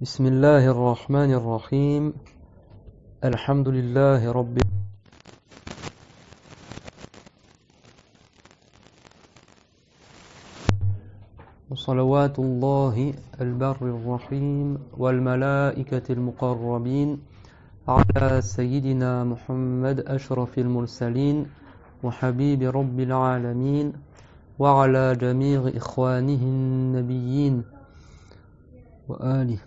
بسم الله الرحمن الرحيم الحمد لله رب وصلوات الله البر الرحيم والملائكة المقربين على سيدنا محمد أشرف المرسلين وحبيب رب العالمين وعلى جميع إخوانه النبيين وآله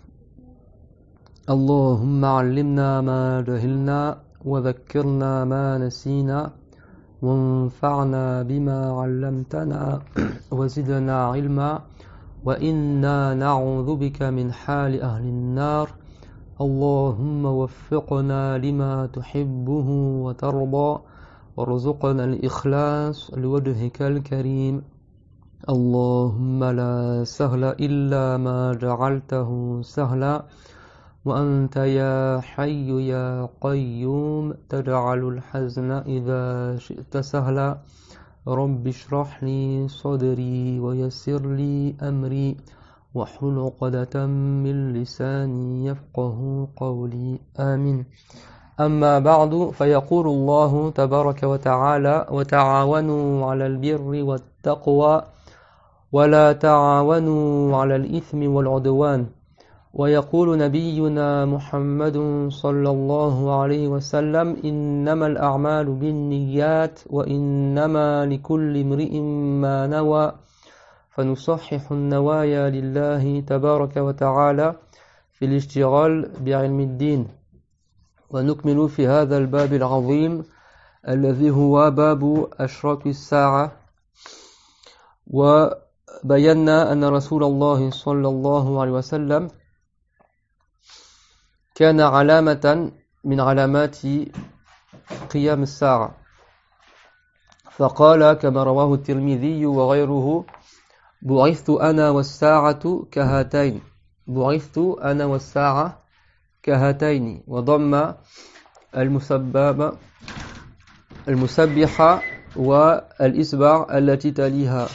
اللهم علمنا ما جهلنا وذكرنا ما نسينا وانفعنا بما علمتنا وزدنا علما وإنا نعوذ بك من حال أهل النار اللهم وفقنا لما تحبه وترضى وارزقنا الإخلاص لوجهك الكريم اللهم لا سهل إلا ما جعلته سهلا وأنت يا حي يا قيوم تجعل الحزن إذا شئت سهلا رب اشرح لي صدري ويسر لي أمري وحل عقدة من لساني يفقه قولي آمين أما بعد فيقول الله تبارك وتعالى وتعاونوا على البر والتقوى ولا تعاونوا على الإثم والعدوان ويقول نبينا محمد صلى الله عليه وسلم إنما الأعمال بالنيات وإنما لكل امرئ ما نوى فنصحح النوايا لله تبارك وتعالى في الاشتغال بعلم الدين ونكمل في هذا الباب العظيم الذي هو باب أشراك الساعة وبينا أن رسول الله صلى الله عليه وسلم كان علامة من علامات قيام الساعة فقال كما رواه الترمذي وغيره بعثت أنا والساعة كهاتين بعثت أنا والساعة كهاتين وضم المسبب المسبحة والإسبع التي تليها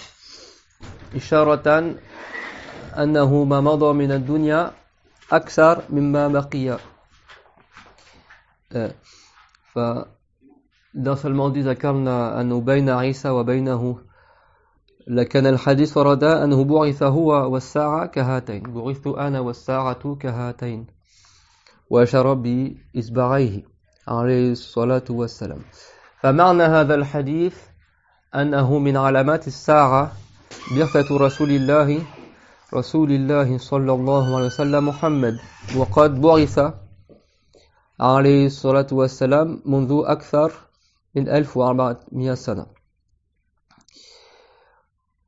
إشارة أنه ما مضى من الدنيا أكثر مما بقي آه، فدرس الماضي ذكرنا أنه بين عيسى وبينه لكن الحديث ورد أنه بعث هو والساعة كهاتين بعثت أنا والساعة كهاتين وأشار بإصبعيه عليه الصلاة والسلام فمعنى هذا الحديث أنه من علامات الساعة بعثة رسول الله رسول الله صلى الله عليه وسلم محمد وقد بعث عليه الصلاة والسلام منذ أكثر من 1400 سنة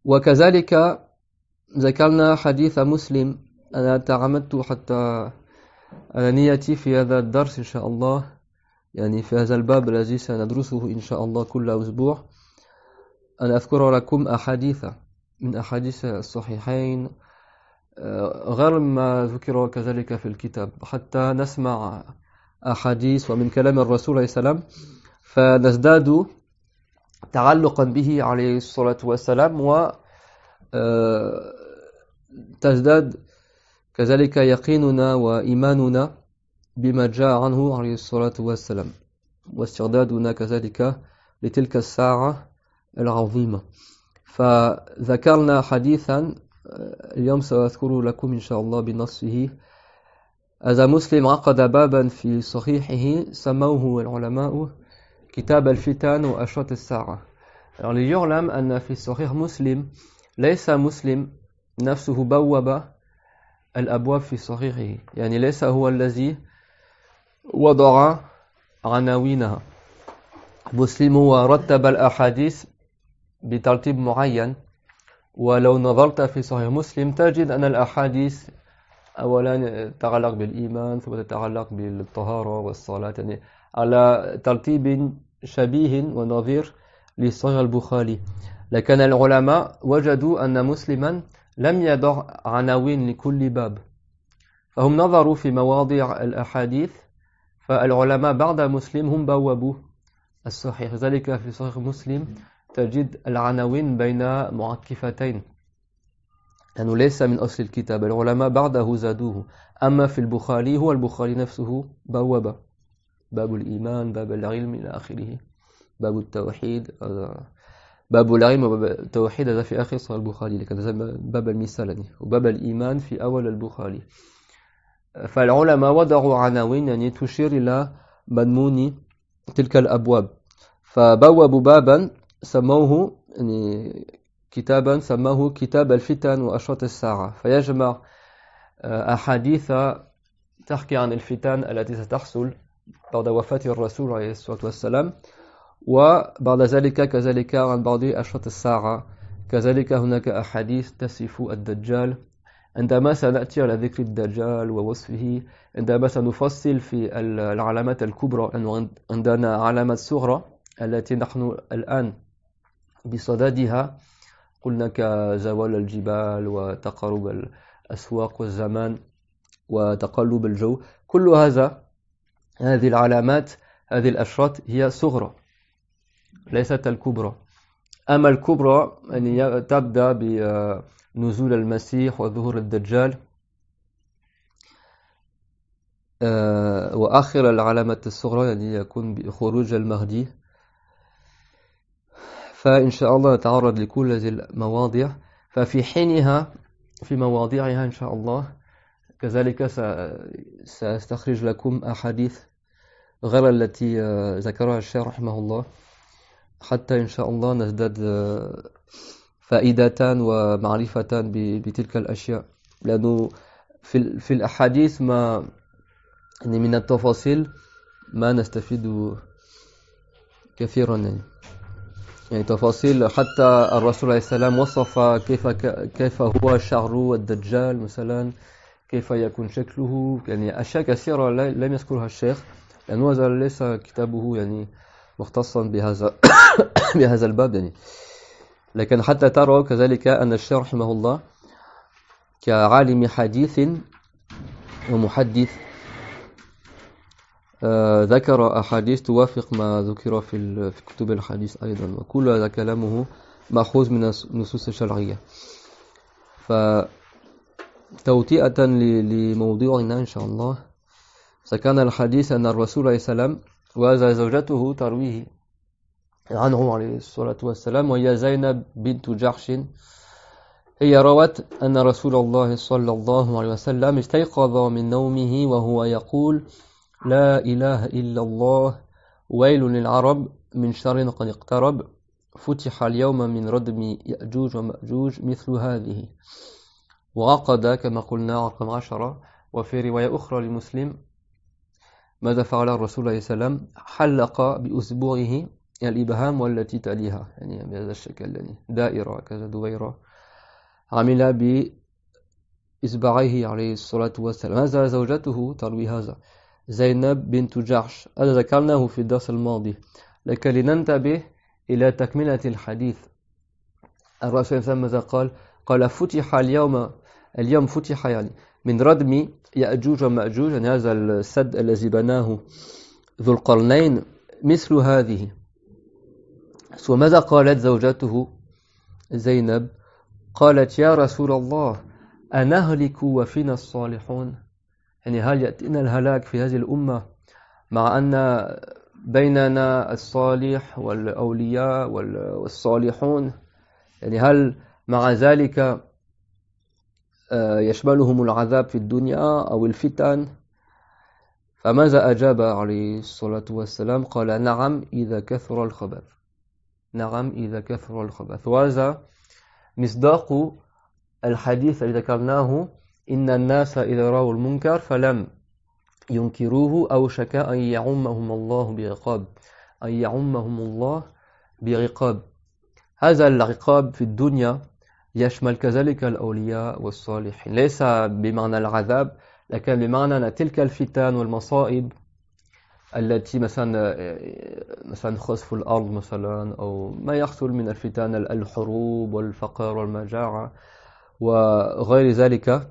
وكذلك ذكرنا حديث مسلم أنا تعمدت حتى على نيتي في هذا الدرس إن شاء الله يعني في هذا الباب الذي سندرسه إن شاء الله كل أسبوع أن أذكر لكم أحاديث من أحاديث الصحيحين آه، غير ما ذكر كذلك في الكتاب حتى نسمع أحاديث ومن كلام الرسول عليه السلام فنزداد تعلقا به عليه الصلاة والسلام و آه، تزداد كذلك يقيننا وإيماننا بما جاء عنه عليه الصلاة والسلام واستعدادنا كذلك لتلك الساعة العظيمة فذكرنا حديثا اليوم سأذكر لكم إن شاء الله بنصه أذا مسلم عقد بابا في صحيحه سموه العلماء كتاب الفتان وأشرط الساعة يعني يعلم أن في صحيح مسلم ليس مسلم نفسه بوب الأبواب في صحيحه يعني ليس هو الذي وضع عناوينها مسلم هو رتب الأحاديث بترتيب معين ولو نظرت في صحيح مسلم تجد أن الأحاديث أولا تتعلق بالإيمان ثم تتعلق بالطهارة والصلاة يعني على ترتيب شبيه ونظير لصحيح البخاري لكن العلماء وجدوا أن مسلما لم يضع عناوين لكل باب فهم نظروا في مواضع الأحاديث فالعلماء بعد مسلم هم بوبوه الصحيح ذلك في صحيح مسلم تجد العناوين بين معكفتين لأنه ليس من أصل الكتاب العلماء بعده زادوه أما في البخاري هو البخاري نفسه بوابة باب الإيمان باب العلم إلى آخره باب التوحيد باب العلم وباب التوحيد هذا في آخر صحيح البخاري لكن هذا باب المثال يعني. وباب الإيمان في أول البخاري فالعلماء وضعوا عناوين يعني تشير إلى مضمون تلك الأبواب فبوابوا بابا سموه يعني كتابا سماه كتاب الفتن وأشراط الساعة فيجمع آه، أحاديث تحكي عن الفتن التي ستحصل بعد وفاة الرسول عليه الصلاة والسلام وبعد ذلك كذلك عن بعض أشراط الساعة كذلك هناك أحاديث تصف الدجال عندما سنأتي على ذكر الدجال ووصفه عندما سنفصل في العلامات الكبرى عندنا علامة صغرى التي نحن الآن بصددها قلنا كزوال الجبال وتقارب الأسواق والزمان وتقلب الجو كل هذا هذه العلامات هذه الأشراط هي صغرى ليست الكبرى أما الكبرى يعني تبدأ بنزول المسيح وظهور الدجال آه، وآخر العلامات الصغرى يعني يكون بخروج المهدي فإن شاء الله نتعرض لكل هذه المواضيع ففي حينها في مواضيعها إن شاء الله كذلك سأستخرج لكم أحاديث غير التي آه، ذكرها الشيخ رحمه الله حتى إن شاء الله نزداد آه، فائدة ومعرفة بتلك الأشياء لأنه في, في الأحاديث ما يعني من التفاصيل ما نستفيد كثيرا يعني يعني تفاصيل حتى الرسول عليه السلام وصف كيف كيف هو شعر الدجال مثلا كيف يكون شكله يعني أشياء كثيرة لم يذكرها الشيخ لأنه هذا ليس كتابه يعني مختصا بهذا بهذا الباب يعني لكن حتى ترى كذلك أن الشيخ رحمه الله كعالم حديث ومحدث آه، ذكر أحاديث توافق ما ذكر في كتب الحديث أيضا وكل هذا كلامه مأخوذ من النصوص الشرعية فتوتيئة لموضوعنا إن شاء الله فكان الحديث أن الرسول عليه السلام وهذا زوجته ترويه عنه عليه الصلاة والسلام وهي زينب بنت جحش هي روت أن رسول الله صلى الله عليه وسلم استيقظ من نومه وهو يقول لا إله إلا الله ويل للعرب من شر قد اقترب فتح اليوم من ردم يأجوج ومأجوج مثل هذه وعقد كما قلنا رقم عشرة وفي رواية أخرى لمسلم ماذا فعل الرسول عليه السلام حلق بأسبوعه الإبهام والتي تليها يعني بهذا الشكل يعني دائرة كذا دويرة عمل بإصبعيه عليه الصلاة والسلام هذا زوجته تروي هذا زينب بنت جعش هذا ذكرناه في الدرس الماضي لكن لننتبه إلى تكملة الحديث الرسول صلى الله عليه وسلم ماذا قال قال فتح اليوم اليوم فتح يعني من ردم يأجوج ومأجوج يعني هذا السد الذي بناه ذو القرنين مثل هذه وماذا قالت زوجته زينب قالت يا رسول الله أنهلك وفينا الصالحون يعني هل يأتينا الهلاك في هذه الأمة مع أن بيننا الصالح والأولياء والصالحون يعني هل مع ذلك آه، يشملهم العذاب في الدنيا أو الفتن فماذا أجاب عليه الصلاة والسلام قال نعم إذا كثر الخبث نعم إذا كثر الخبث وهذا مصداق الحديث الذي ذكرناه إن الناس إذا رأوا المنكر فلم ينكروه أوشك أن يعمهم الله بعقاب أن يعمهم الله بعقاب هذا العقاب في الدنيا يشمل كذلك الأولياء والصالحين ليس بمعنى العذاب لكن بمعنى أن تلك الفتن والمصائب التي مثلا مثلا خسف الأرض مثلا أو ما يحصل من الفتن الحروب والفقر والمجاعة وغير ذلك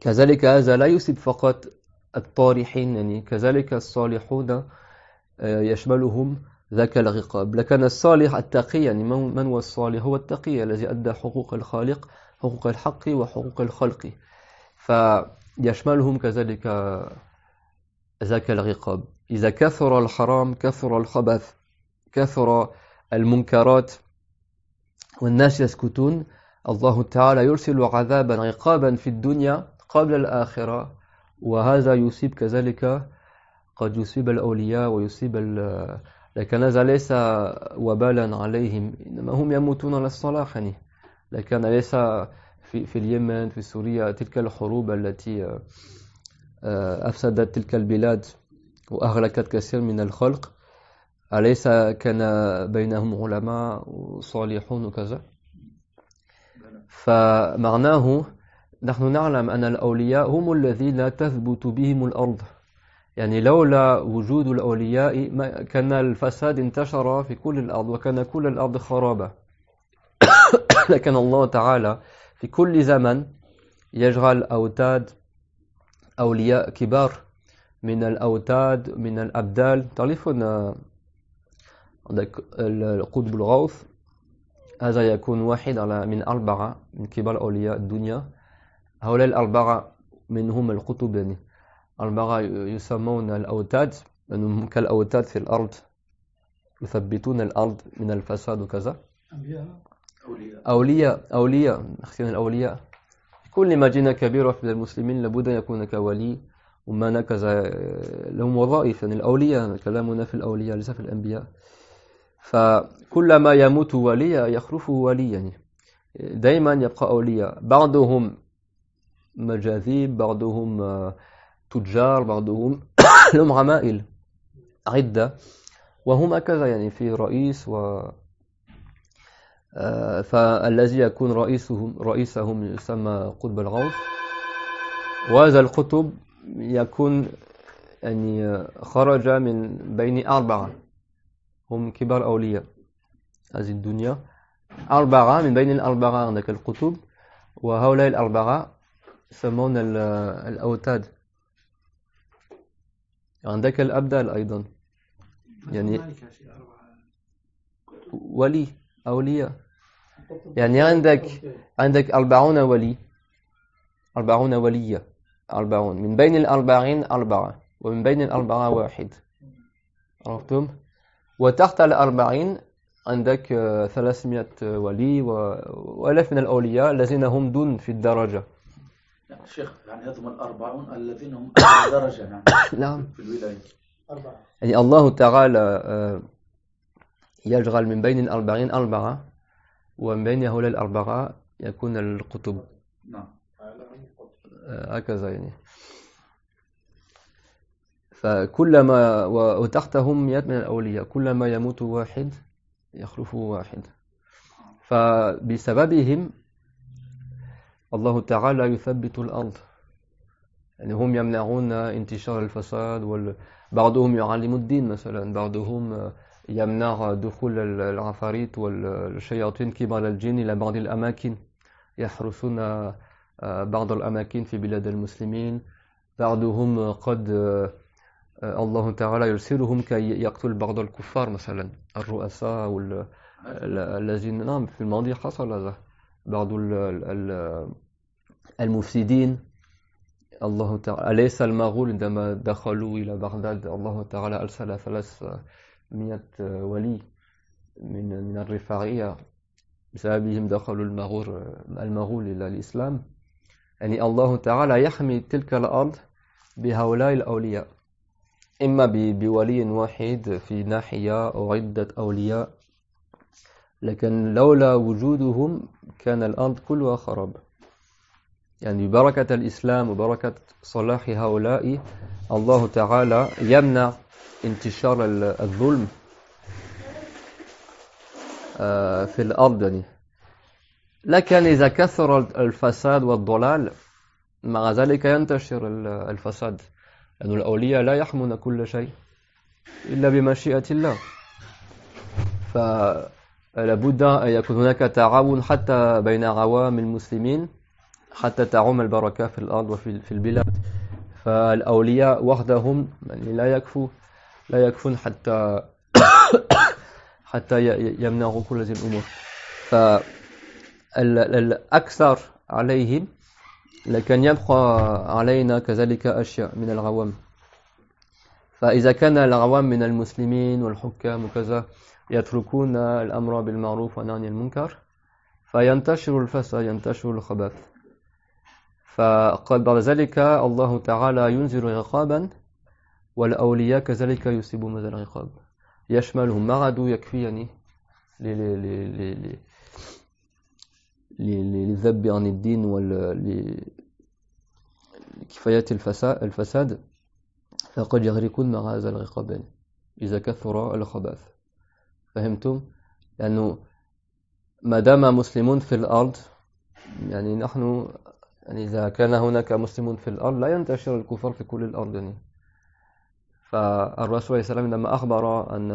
كذلك هذا لا يصيب فقط الطارحين يعني كذلك الصالحون آه، يشملهم ذاك الغقاب لكن الصالح التقي يعني من هو الصالح هو التقي الذي أدى حقوق الخالق حقوق الحق وحقوق الخلق فيشملهم كذلك ذاك الغقاب إذا كثر الحرام كثر الخبث كثر المنكرات والناس يسكتون الله تعالى يرسل عذابا عقابا في الدنيا قبل الآخرة وهذا يصيب كذلك قد يصيب الأولياء ويصيب لكن هذا ليس وبالا عليهم إنما هم يموتون على الصلاة يعني لكن ليس في, في اليمن في سوريا تلك الحروب التي آه، أفسدت تلك البلاد وأهلكت كثير من الخلق أليس كان بينهم علماء صالحون وكذا فمعناه نحن نعلم أن الأولياء هم الذين تثبت بهم الأرض يعني لولا وجود الأولياء ما كان الفساد انتشر في كل الأرض وكان كل الأرض خرابة لكن الله تعالى في كل زمن يجعل أوتاد أولياء كبار من الأوتاد من الأبدال تعرفون القطب الغوث هذا يكون واحد على من أربعة من كبار أولياء الدنيا هؤلاء الأربعة منهم القطب يعني أربعة يسمون الأوتاد أنهم كالأوتاد في الأرض يثبتون الأرض من الفساد وكذا أولياء أولياء أولياء الأولياء كل جينا كبيرة في المسلمين لابد أن يكون كولي وما كذا لهم وظائف يعني الأولياء كلامنا في الأولياء ليس في الأنبياء فكلما يموت ولي يخلفه ولي يعني دائما يبقى أولياء بعضهم مجاذيب بعضهم آه، تجار بعضهم لهم عمائل عدة وهم هكذا يعني في رئيس و آه، فالذي يكون رئيسهم رئيسهم يسمى قطب الغوص وهذا القطب يكون يعني خرج من بين أربعة هم كبار أولياء هذه الدنيا أربعة من بين الأربعة عندك القطب وهؤلاء الأربعة يسمون الأوتاد عندك الأبدال أيضا يعني ولي أولياء يعني عندك عندك أربعون ولي أربعون ولية أربعون من بين الأربعين أربعة ومن بين الأربعة واحد عرفتم وتحت الأربعين عندك آه، ثلاثمائة ولي وألف من الأولياء الذين هم دون في الدرجة نعم. شيخ يعني يضمن الأربعون الذين هم أعلى درجة يعني نعم في الولاية أربعة يعني الله تعالى آه، يجعل من بين الأربعين أربعة ومن بين هؤلاء الأربعة يكون القطب نعم آه، هكذا يعني فكلما وتحتهم مئات من الأولياء كلما يموت واحد يخلف واحد نعم. فبسببهم الله تعالى يثبت الأرض يعني هم يمنعون انتشار الفساد وال... بعضهم يعلم الدين مثلا بعضهم يمنع دخول العفاريت والشياطين كبار الجن إلى بعض الأماكن يحرسون آه، بعض الأماكن في بلاد المسلمين بعضهم قد آه، الله تعالى يرسلهم كي يقتل بعض الكفار مثلا الرؤساء والذين نعم في الماضي حصل هذا بعض المفسدين الله تعالى أليس المغول عندما دخلوا إلى بغداد الله تعالى أرسل ثلاثمائة ولي من من الرفاعية بسببهم دخلوا المغول المغول إلى الإسلام يعني الله تعالى يحمي تلك الأرض بهؤلاء الأولياء إما بولي واحد في ناحية أو عدة أولياء لكن لولا وجودهم كان الأرض كلها خراب يعني ببركة الإسلام وبركة صلاح هؤلاء الله تعالى يمنع انتشار الظلم آه، في الأرض يعني لكن إذا كثر الفساد والضلال مع ذلك ينتشر الفساد لأن يعني الأولياء لا يحمون كل شيء إلا بمشيئة الله ف لابد أن يكون هناك تعاون حتى بين عوام المسلمين حتى تعم البركة في الأرض وفي البلاد فالأولياء وحدهم يعني لا يكفوا لا يكفون حتى حتى يمنعوا كل هذه الأمور فالأكثر عليهم لكن يبقى علينا كذلك أشياء من العوام فإذا كان العوام من المسلمين والحكام وكذا يتركون الأمر بالمعروف ونهي المنكر فينتشر الفساد ينتشر الخبث فقد بعد ذلك الله تعالى ينزل عقابا والأولياء كذلك يصيبون هذا العقاب يشملهم ما عادوا يكفيني للذب عن الدين ولكفاية الفساد فقد يغرقون مع هذا العقاب إذا كثر الخبث فهمتم لأنه ما دام مسلمون في الأرض يعني نحن يعني إذا كان هناك مسلمون في الأرض لا ينتشر الكفر في كل الأرض يعني فالرسول عليه السلام لما أخبر أن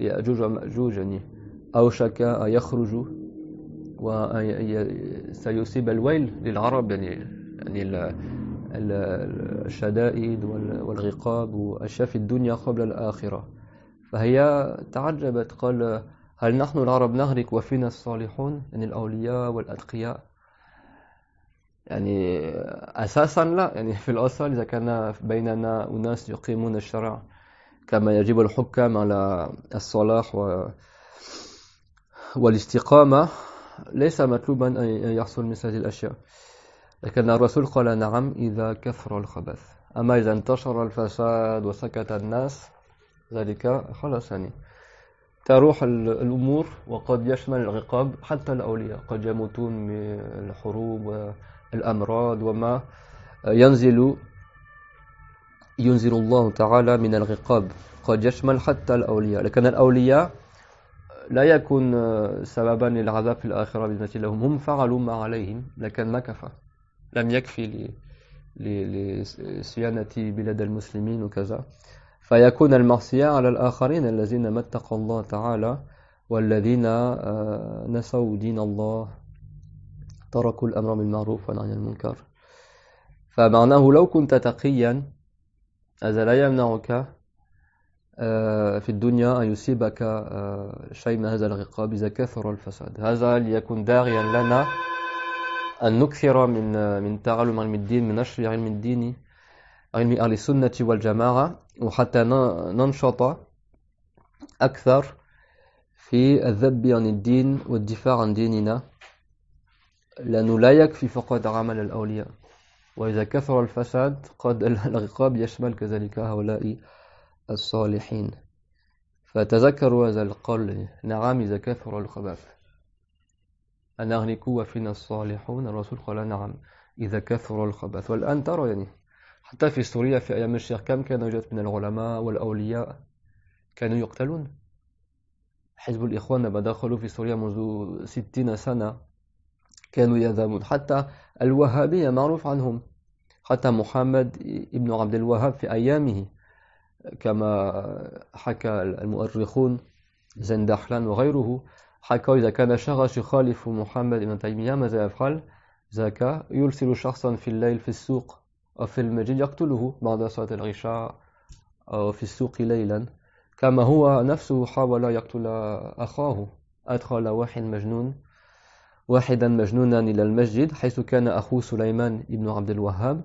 يأجوج ومأجوج يعني أوشك أن يخرج وسيصيب الويل للعرب يعني يعني الشدائد والغقاب وأشياء في الدنيا قبل الآخرة فهي تعجبت قال هل نحن العرب نهلك وفينا الصالحون يعني الأولياء والأتقياء يعني أساسا لا يعني في الأصل إذا كان بيننا أناس يقيمون الشرع كما يجب الحكام على الصلاح و... والاستقامة ليس مطلوبا أن يحصل مثل هذه الأشياء لكن الرسول قال نعم إذا كثر الخبث أما إذا انتشر الفساد وسكت الناس ذلك خلاص يعني تروح الأمور وقد يشمل العقاب حتى الأولياء قد يموتون من الحروب والأمراض وما ينزل ينزل الله تعالى من العقاب قد يشمل حتى الأولياء لكن الأولياء لا يكون سببا للعذاب في الآخرة بالنسبة لهم هم فعلوا ما عليهم لكن ما كفى لم يكفي لصيانة بلاد المسلمين وكذا فيكون المعصية على الآخرين الذين ما اتقوا الله تعالى والذين آه، نسوا دين الله تركوا الأمر بالمعروف والنهي عن المنكر فمعناه لو كنت تقيا هذا لا يمنعك آه، في الدنيا أن يصيبك آه، شيء من هذا العقاب إذا كثر الفساد هذا ليكون داعيا لنا أن نكثر من من تعلم علم الدين من نشر علم الدين علم أهل السنة والجماعة وحتى ننشط أكثر في الذب عن الدين والدفاع عن ديننا لأنه لا يكفي فقط عمل الأولياء وإذا كثر الفساد قد العقاب يشمل كذلك هؤلاء الصالحين فتذكروا هذا القول نعم إذا كثر الخبث أن أهلكوا وفينا الصالحون الرسول قال نعم إذا كثر الخبث والآن ترى يعني حتى في سوريا في أيام الشيخ كم كان يوجد من العلماء والأولياء كانوا يقتلون حزب الإخوان لما دخلوا في سوريا منذ ستين سنة كانوا يذهبون حتى الوهابية معروف عنهم حتى محمد ابن عبد الوهاب في أيامه كما حكى المؤرخون زندحلان وغيره حكى إذا كان شخص يخالف محمد ابن تيمية ماذا يفعل؟ ذاك يرسل شخصا في الليل في السوق وفي المجد يقتله بعد صلاة العشاء أو في السوق ليلا كما هو نفسه حاول يقتل أخاه أدخل واحد مجنون واحدا مجنونا إلى المسجد حيث كان أخوه سليمان بن عبد الوهاب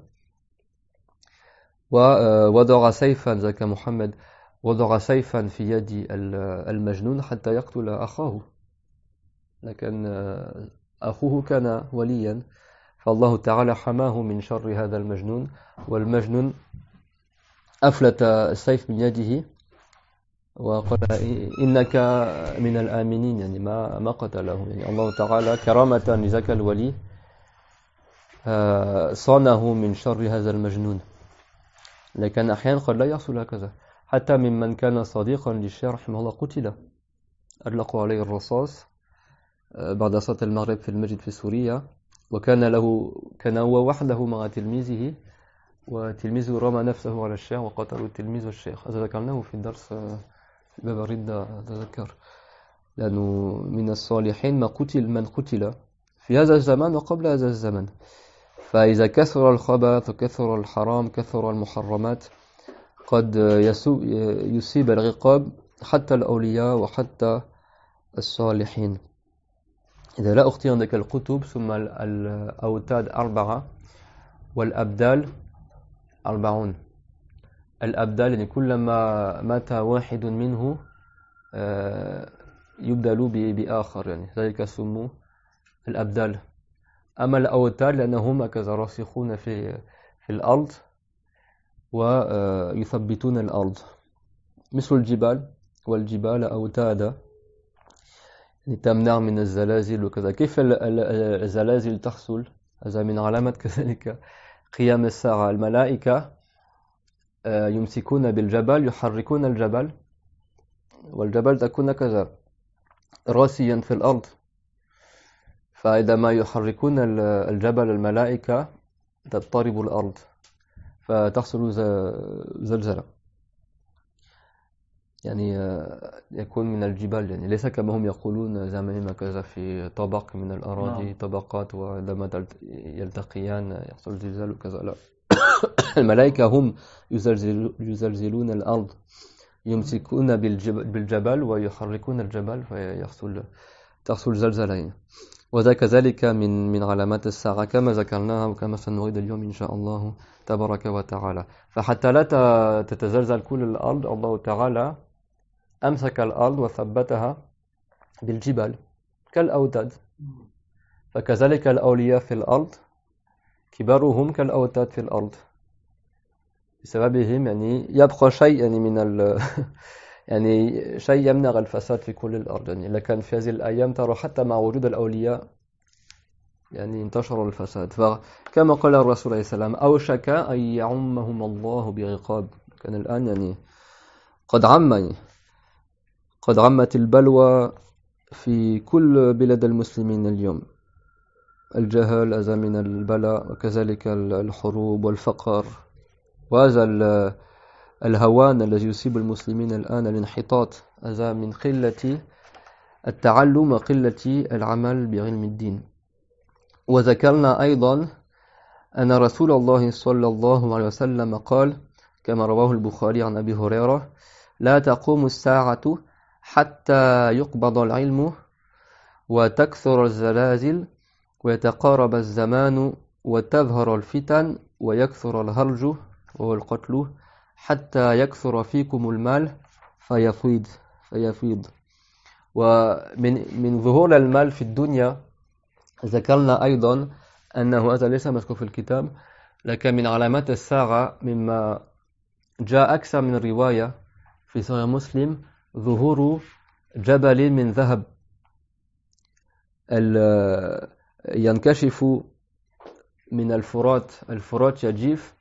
ووضع آه، سيفا ذاك محمد وضع سيفا في يد المجنون حتى يقتل أخاه لكن آه، أخوه كان وليا فالله تعالى حماه من شر هذا المجنون والمجنون أفلت السيف من يده وقال إنك من الآمنين يعني ما ما قتله يعني الله تعالى كرامة لذاك الولي آه، صانه من شر هذا المجنون لكن أحيانا قد لا يحصل هكذا حتى ممن كان صديقا للشيخ رحمه الله قتل أطلقوا عليه الرصاص آه، بعد صلاة المغرب في المسجد في سوريا وكان له كان هو وحده مع تلميذه وتلميذه رمى نفسه على الشيخ وقتله التلميذ والشيخ هذا ذكرناه في الدرس في باب الردة أتذكر لأنه من الصالحين ما قتل من قتل في هذا الزمان وقبل هذا الزمن فإذا كثر الخبث وكثر الحرام كثر المحرمات قد يصيب العقاب حتى الأولياء وحتى الصالحين إذا لا أختي عندك القطب ثم الأوتاد أربعة والأبدال أربعون الأبدال يعني كلما مات واحد منه آه، يبدل بآخر يعني ذلك سمو الأبدال أما الأوتاد لأنهم هكذا راسخون في في الأرض ويثبتون آه، الأرض مثل الجبال والجبال أوتادا لتمنع من الزلازل وكذا كيف الزلازل تحصل هذا من علامات كذلك قيام الساعة الملائكة آه، يمسكون بالجبل يحركون الجبل والجبل تكون كذا راسيا في الأرض فإذا ما يحركون الجبل الملائكة تضطرب الأرض فتحصل زلزلة يعني آه، يكون من الجبال يعني ليس كما هم يقولون زعما كذا في طبق من الأراضي نعم. طبقات ولما يلتقيان يحصل زلزال وكذا لا الملائكة هم يزلزل يزلزلون الأرض يمسكون بالجبل, ويحركون الجبل فيحصل تحصل زلزلة يعني. وذاك كذلك من من علامات الساعة كما ذكرناها وكما سنريد اليوم إن شاء الله تبارك وتعالى فحتى لا تتزلزل كل الأرض الله تعالى أمسك الأرض وثبتها بالجبال كالأوتاد فكذلك الأولياء في الأرض كبارهم كالأوتاد في الأرض بسببهم يعني يبقى شيء يعني من ال يعني شيء يمنع الفساد في كل الأرض يعني لكن في هذه الأيام ترى حتى مع وجود الأولياء يعني انتشر الفساد فكما قال الرسول عليه السلام أوشك أن يعمهم الله بعقاب كان الآن يعني قد عمني قد عمت البلوى في كل بلاد المسلمين اليوم الجهل أزا من البلاء وكذلك الحروب والفقر وهذا الهوان الذي يصيب المسلمين الآن الانحطاط هذا من قلة التعلم وقلة العمل بعلم الدين وذكرنا أيضا أن رسول الله صلى الله عليه وسلم قال كما رواه البخاري عن أبي هريرة لا تقوم الساعة حتى يقبض العلم وتكثر الزلازل ويتقارب الزمان وتظهر الفتن ويكثر الهرج والقتل حتى يكثر فيكم المال فيفيض فيفيض ومن من ظهور المال في الدنيا ذكرنا أيضا أنه هذا ليس مذكور في الكتاب لكن من علامات الساعة مما جاء أكثر من الرواية في صحيح مسلم ظهور جبل من ذهب ينكشف من الفرات الفرات يجيف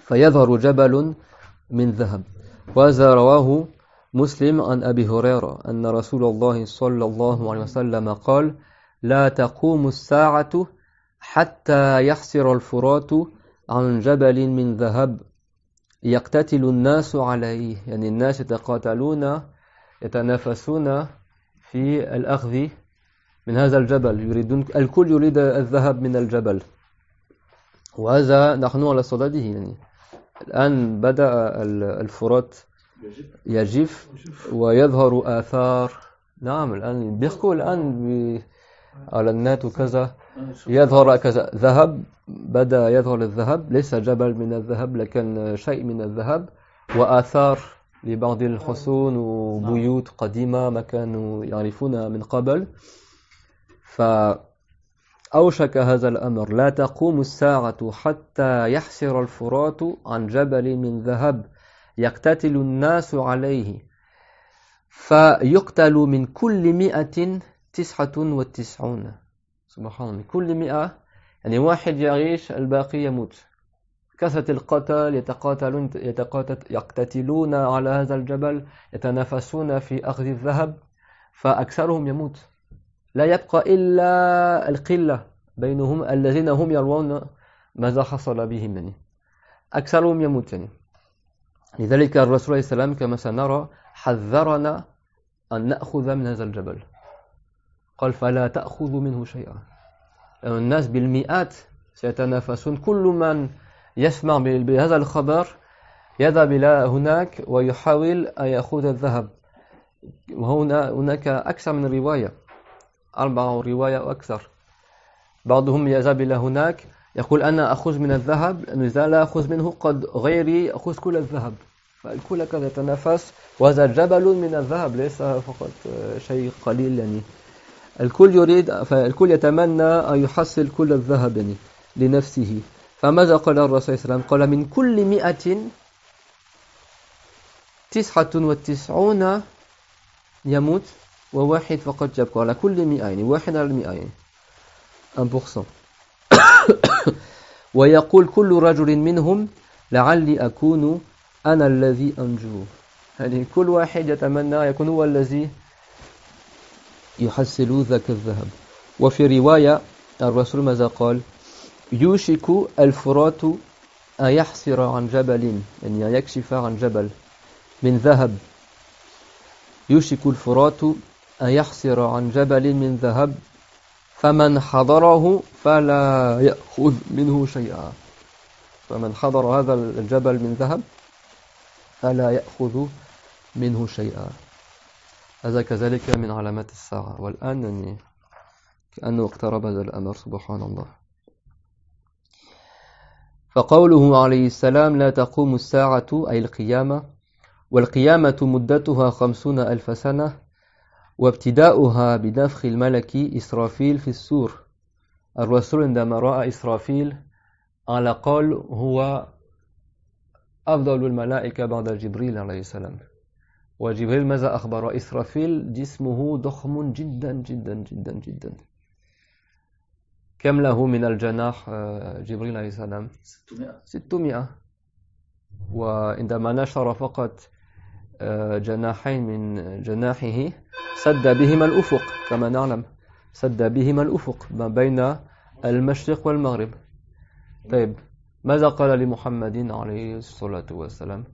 فيظهر جبل من ذهب وهذا رواه مسلم عن أبي هريرة أن رسول الله صلى الله عليه وسلم قال لا تقوم الساعة حتى يحسر الفرات عن جبل من ذهب يقتتل الناس عليه يعني الناس يتقاتلون يتنافسون في الأخذ من هذا الجبل يريدون الكل يريد الذهب من الجبل وهذا نحن على صدده يعني الآن بدأ الفرات يجف ويظهر آثار نعم الآن بيحكوا الآن على النات وكذا يظهر كذهب بدأ يظهر الذهب ليس جبل من الذهب لكن شيء من الذهب وآثار لبعض الحصون وبيوت قديمة ما كانوا يعرفونها من قبل أوشك هذا الأمر لا تقوم الساعة حتى يحسر الفرات عن جبل من ذهب يقتتل الناس عليه فيقتل من كل مئة تسعة وتسعون سبحان الله كل مئة يعني واحد يعيش الباقي يموت كثرة القتل يتقاتلون يتقاتل يقتتلون على هذا الجبل يتنافسون في أخذ الذهب فأكثرهم يموت لا يبقى إلا القلة بينهم الذين هم يرون ماذا حصل بهم يعني أكثرهم يموت يعني لذلك الرسول عليه السلام كما سنرى حذرنا أن نأخذ من هذا الجبل قال فلا تأخذ منه شيئا الناس بالمئات سيتنافسون كل من يسمع بهذا الخبر يذهب إلى هناك ويحاول أن يأخذ الذهب وهنا هناك أكثر من رواية أربع رواية وأكثر بعضهم يذهب إلى هناك يقول أنا أخذ من الذهب لأنه إذا لا أخذ منه قد غيري أخذ كل الذهب فالكل كذا يتنافس وهذا جبل من الذهب ليس فقط شيء قليل يعني الكل يريد فالكل يتمنى أن يحصل كل الذهب لنفسه فماذا قال الرسول صلى الله عليه وسلم قال من كل مئة تسعة وتسعون يموت وواحد فقد جبك على كل مئة يعني واحد على المئة يعني 1% ويقول كل رجل منهم لعلي أكون أنا الذي أنجو يعني كل واحد يتمنى يكون هو الذي يحسل ذاك الذهب وفي رواية الرسول ماذا قال يوشك الفرات أن يحسر عن جبل يعني أن يكشف عن جبل من ذهب يوشك الفرات أن يحسر عن جبل من ذهب فمن حضره فلا يأخذ منه شيئا فمن حضر هذا الجبل من ذهب فلا يأخذ منه شيئا هذا كذلك من علامات الساعة والآن كأنه اقترب هذا الأمر سبحان الله فقوله عليه السلام لا تقوم الساعة أي القيامة والقيامة مدتها خمسون ألف سنة وابتداؤها بنفخ الملك إسرافيل في السور الرسول عندما رأى إسرافيل على قول هو أفضل الملائكة بعد جبريل عليه السلام وجبريل ماذا أخبر إسرافيل جسمه ضخم جدا جدا جدا جدا كم له من الجناح آه، جبريل عليه السلام 600 600 وعندما نشر فقط آه، جناحين من جناحه سد بهما الأفق كما نعلم سد بهما الأفق ما بين المشرق والمغرب طيب ماذا قال لمحمد عليه الصلاة والسلام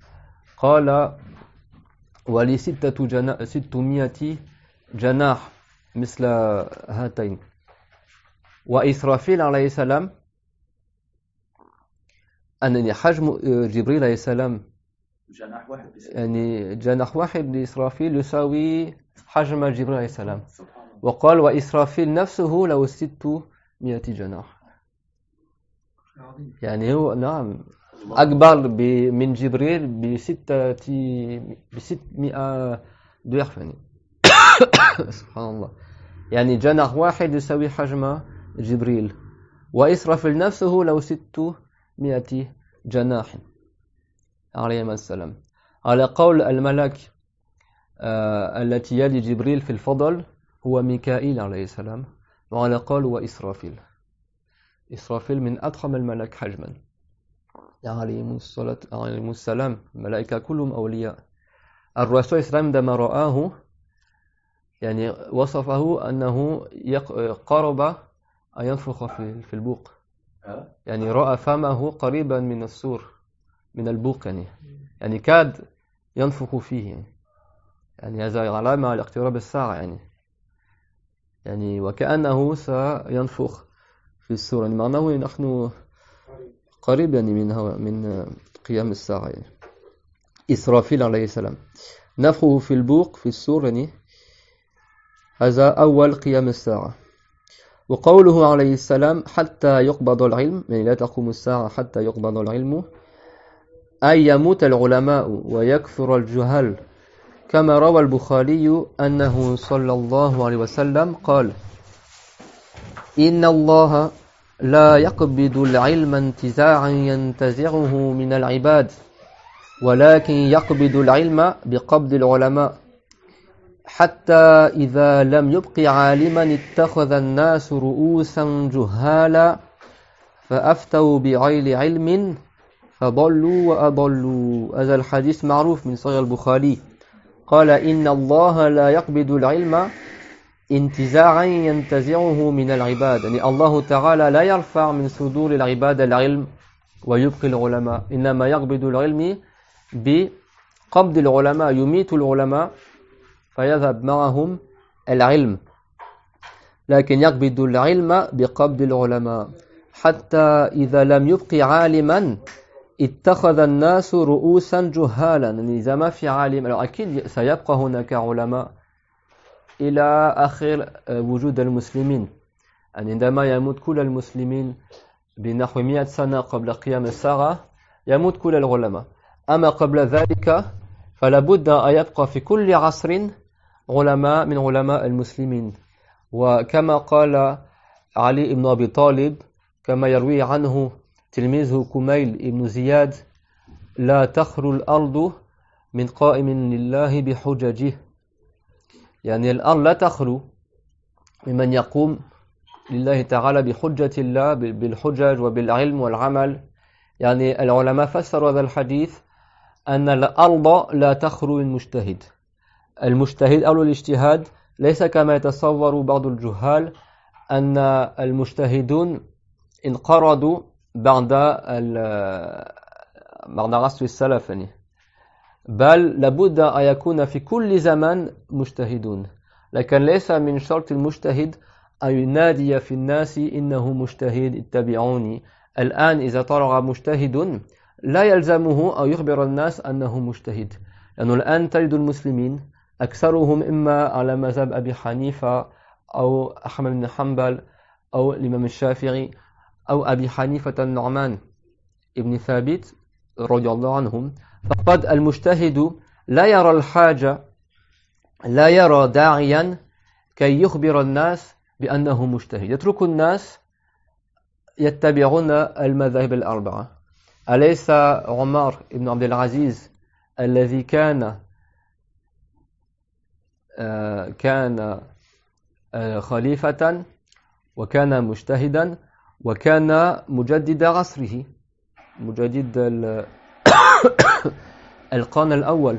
قال ولي ستة جناح ستمائة جناح مثل هاتين وإسرافيل عليه السلام أنني حجم آه، جبريل عليه السلام جناح واحد يعني جناح واحد لإسرافيل يساوي حجم جبريل عليه السلام وقال وإسرافيل نفسه له ستمائة جناح يعني هو نعم أكبر من جبريل بستة بستمائة ضعف يعني سبحان الله يعني جناح واحد يساوي حجم جبريل وإسرافيل نفسه لو ستمائة جناح عليهما السلام على قول الملك آه التي يلي جبريل في الفضل هو ميكائيل عليه السلام وعلى قول وإسرافيل إسرافيل من أضخم الملك حجما عليهم الصلاة عليهم السلام الملائكة كلهم أولياء الرسول صلى الله عليه وسلم عندما رآه يعني وصفه أنه قرب أن ينفخ في البوق يعني رأى فمه قريبا من السور من البوق يعني يعني كاد ينفخ فيه يعني, يعني هذا علامة على اقتراب الساعة يعني يعني وكأنه سينفخ في السور يعني معناه نحن قريب يعني من من قيام الساعة يعني. إسرافيل عليه السلام نفخه في البوق في السور يعني هذا أول قيام الساعة وقوله عليه السلام حتى يقبض العلم يعني لا تقوم الساعة حتى يقبض العلم أي يموت العلماء ويكثر الجهل كما روى البخاري أنه صلى الله عليه وسلم قال إن الله لا يقبض العلم انتزاعا ينتزعه من العباد ولكن يقبض العلم بقبض العلماء حتى إذا لم يبق عالما اتخذ الناس رؤوسا جهالا فأفتوا بغير علم فضلوا وأضلوا هذا الحديث معروف من صحيح البخاري قال إن الله لا يقبض العلم انتزاعا ينتزعه من العباد يعني الله تعالى لا يرفع من صدور العباد العلم ويبقي العلماء إنما يقبض العلم بقبض العلماء يميت العلماء فيذهب معهم العلم لكن يقبض العلم بقبض العلماء حتى إذا لم يبق عالما اتخذ الناس رؤوسا جهالا يعني إذا ما في عالم أكيد سيبقى هناك علماء إلى آخر آه، وجود المسلمين يعني عندما يموت كل المسلمين بنحو 100 سنة قبل قيام الساعة يموت كل العلماء أما قبل ذلك فلا بد أن يبقى في كل عصر علماء من علماء المسلمين وكما قال علي بن أبي طالب كما يروي عنه تلميذه كميل بن زياد لا تخلو الأرض من قائم لله بحججه يعني الأرض لا تخلو ممن يقوم لله تعالى بحجة الله بالحجج وبالعلم والعمل يعني العلماء فسروا هذا الحديث أن الأرض لا تخلو من مجتهد المجتهد أو الاجتهاد ليس كما يتصور بعض الجهال أن المجتهدون انقرضوا بعد بعد غسل السلف يعني بل لابد أن يكون في كل زمان مجتهدون لكن ليس من شرط المجتهد أن ينادي في الناس إنه مجتهد اتبعوني الآن إذا طلع مجتهد لا يلزمه أن يخبر الناس أنه مجتهد لأنه الآن تجد المسلمين أكثرهم إما على مذهب أبي حنيفة أو أحمد بن حنبل أو الإمام الشافعي أو أبي حنيفة النعمان ابن ثابت رضي الله عنهم فقد المجتهد لا يرى الحاجة لا يرى داعيا كي يخبر الناس بأنه مجتهد يترك الناس يتبعون المذاهب الأربعة أليس عمر بن عبد العزيز الذي كان آه، كان آه، خليفة وكان مجتهدا وكان مجدد عصره مجدد القرن الأول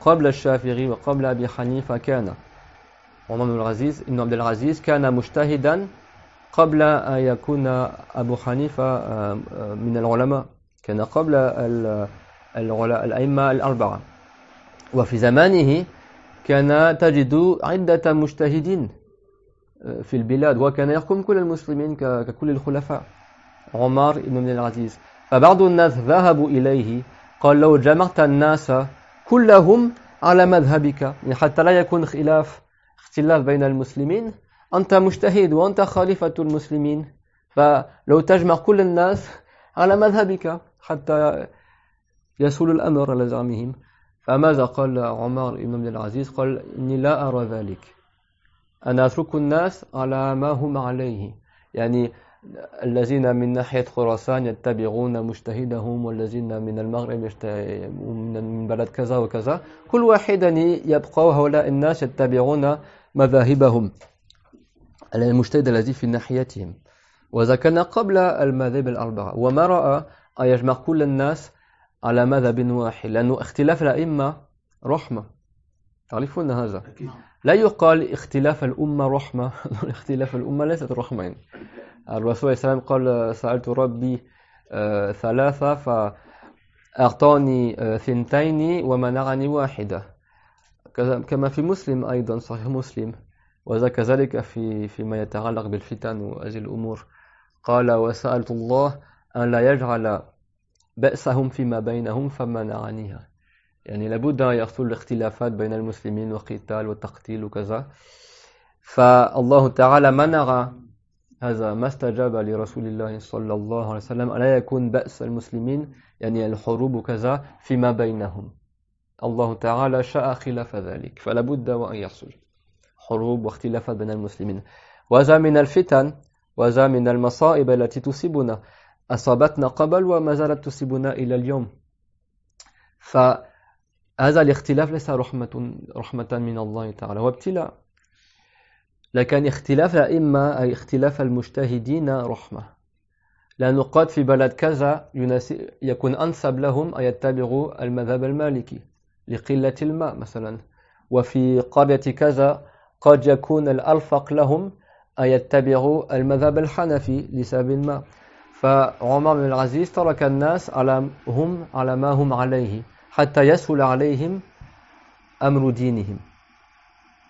قبل الشافعي وقبل أبي حنيفة كان عمر بن العزيز ابن عبد العزيز كان مجتهدا قبل أن يكون أبو حنيفة آه، من العلماء كان قبل الأئمة الأربعة وفي زمانه كان تجد عدة مجتهدين آه، في البلاد وكان يحكم كل المسلمين ككل الخلفاء عمر بن عبد العزيز فبعض الناس ذهبوا إليه قال لو جمعت الناس كلهم على مذهبك يعني حتى لا يكون خلاف اختلاف بين المسلمين أنت مجتهد وأنت خليفة المسلمين فلو تجمع كل الناس على مذهبك حتى يسهل الأمر على زعمهم فماذا قال عمر بن عبد العزيز قال إني لا أرى ذلك أنا أترك الناس على ما هم عليه يعني الذين من ناحية خراسان يتبعون مجتهدهم والذين من المغرب من بلد كذا وكذا كل واحد يعني يبقى هؤلاء الناس يتبعون مذاهبهم المجتهد الذي في ناحيتهم وإذا كان قبل المذاهب الأربعة وما رأى أن يجمع كل الناس على مذهب واحد لأن اختلاف الأئمة رحمة تعرفون هذا لا يقال اختلاف الأمة رحمة اختلاف الأمة ليست رحمة يعني. الرسول عليه وسلم قال سألت ربي آه، ثلاثة فأعطاني آه، ثنتين ومنعني واحدة كما في مسلم أيضا صحيح مسلم وذا كذلك في فيما يتعلق بالفتن وهذه الأمور قال وسألت الله أن لا يجعل بأسهم فيما بينهم فمنعنيها يعني لابد أن يحصل الاختلافات بين المسلمين وقتال وتقتيل وكذا فالله تعالى منع هذا ما استجاب لرسول الله صلى الله عليه وسلم ألا يكون بأس المسلمين يعني الحروب كذا فيما بينهم الله تعالى شاء خلاف ذلك فلا بد وأن يحصل حروب واختلافات بين المسلمين وذا من الفتن وذا من المصائب التي تصيبنا أصابتنا قبل وما زالت تصيبنا إلى اليوم فهذا الاختلاف ليس رحمة رحمة من الله تعالى وابتلاء لكن اختلاف الأئمة أي اختلاف المجتهدين رحمة لأنه قد في بلد كذا يكون أنسب لهم أن يتبعوا المذهب المالكي لقلة الماء مثلا وفي قرية كذا قد يكون الألفق لهم أن يتبعوا المذهب الحنفي لسبب ما فعمر بن العزيز ترك الناس على هم على ما هم عليه حتى يسهل عليهم أمر دينهم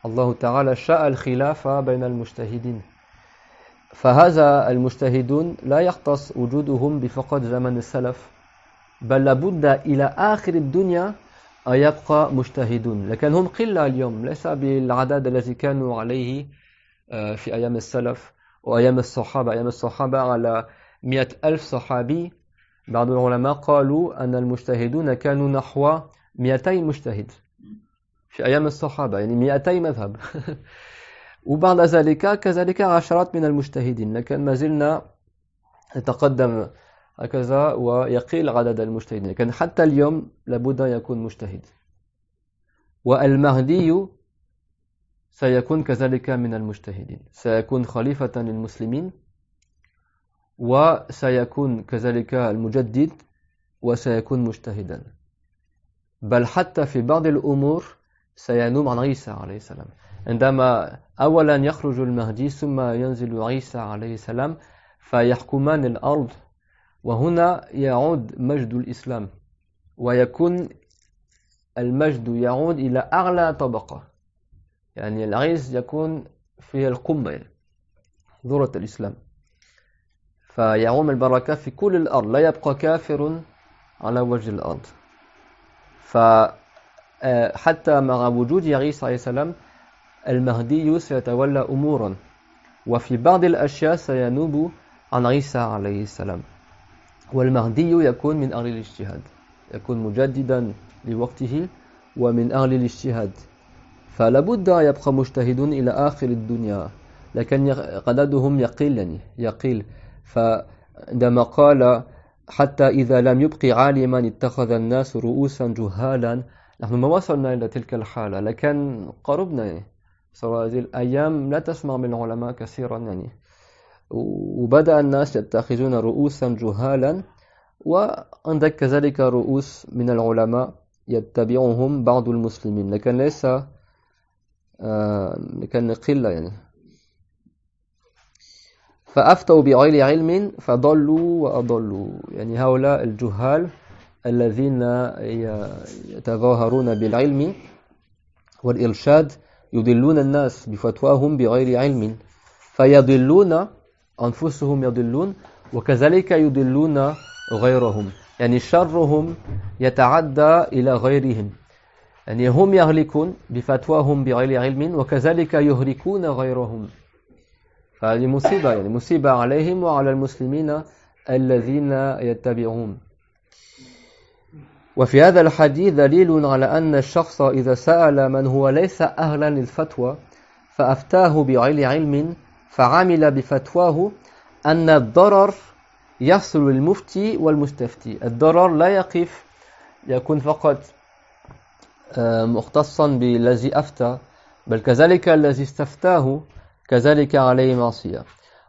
الله تعالى شاء الخلافة بين المجتهدين فهذا المجتهدون لا يختص وجودهم بفقط زمن السلف بل لابد إلى آخر الدنيا أن يبقى مجتهدون لكن هم قلة اليوم ليس بالعدد الذي كانوا عليه آه، في أيام السلف وأيام الصحابة أيام الصحابة على مئة ألف صحابي بعض العلماء قالوا أن المجتهدون كانوا نحو 200 مجتهد في أيام الصحابة يعني 200 مذهب وبعد ذلك كذلك عشرات من المجتهدين لكن ما زلنا نتقدم هكذا ويقيل عدد المجتهدين لكن حتى اليوم لابد أن يكون مجتهد والمهدي سيكون كذلك من المجتهدين سيكون خليفة للمسلمين وسيكون كذلك المجدد وسيكون مجتهدا بل حتى في بعض الأمور سينوم عن عيسى عليه السلام عندما أولا يخرج المهدي ثم ينزل عيسى عليه السلام فيحكمان الأرض وهنا يعود مجد الإسلام ويكون المجد يعود إلى أعلى طبقة يعني العيس يكون في القمة ذرة الإسلام فيعوم البركة في كل الأرض لا يبقى كافر على وجه الأرض ف آه، حتى مع وجود عيسى عليه السلام المهدي سيتولى أمورا وفي بعض الأشياء سينوب عن عيسى عليه السلام والمهدي يكون من أهل الاجتهاد يكون مجددا لوقته ومن أهل الاجتهاد فلا بد يبقى مجتهد إلى آخر الدنيا لكن قددهم يقل يعني يقل فعندما قال حتى إذا لم يبقي عالما اتخذ الناس رؤوسا جهالا نحن ما وصلنا إلى تلك الحالة لكن قربنا يعني صار هذه الأيام لا تسمع من العلماء كثيرا يعني وبدأ الناس يتخذون رؤوسا جهالا وعندك كذلك رؤوس من العلماء يتبعهم بعض المسلمين لكن ليس آه، لكن قلة يعني فأفتوا بغير علم فضلوا وأضلوا يعني هؤلاء الجهال الذين يتظاهرون بالعلم والإرشاد يضلون الناس بفتواهم بغير علم فيضلون أنفسهم يضلون وكذلك يضلون غيرهم يعني شرهم يتعدى إلى غيرهم يعني هم يهلكون بفتواهم بغير علم وكذلك يهلكون غيرهم فهذه مصيبة يعني مصيبة عليهم وعلى المسلمين الذين يتبعون وفي هذا الحديث دليل على أن الشخص إذا سأل من هو ليس أهلا للفتوى فأفتاه بغير علم فعمل بفتواه أن الضرر يحصل للمفتي والمستفتي الضرر لا يقف يكون فقط آه، مختصا بالذي أفتى بل كذلك الذي استفتاه كذلك عليه معصية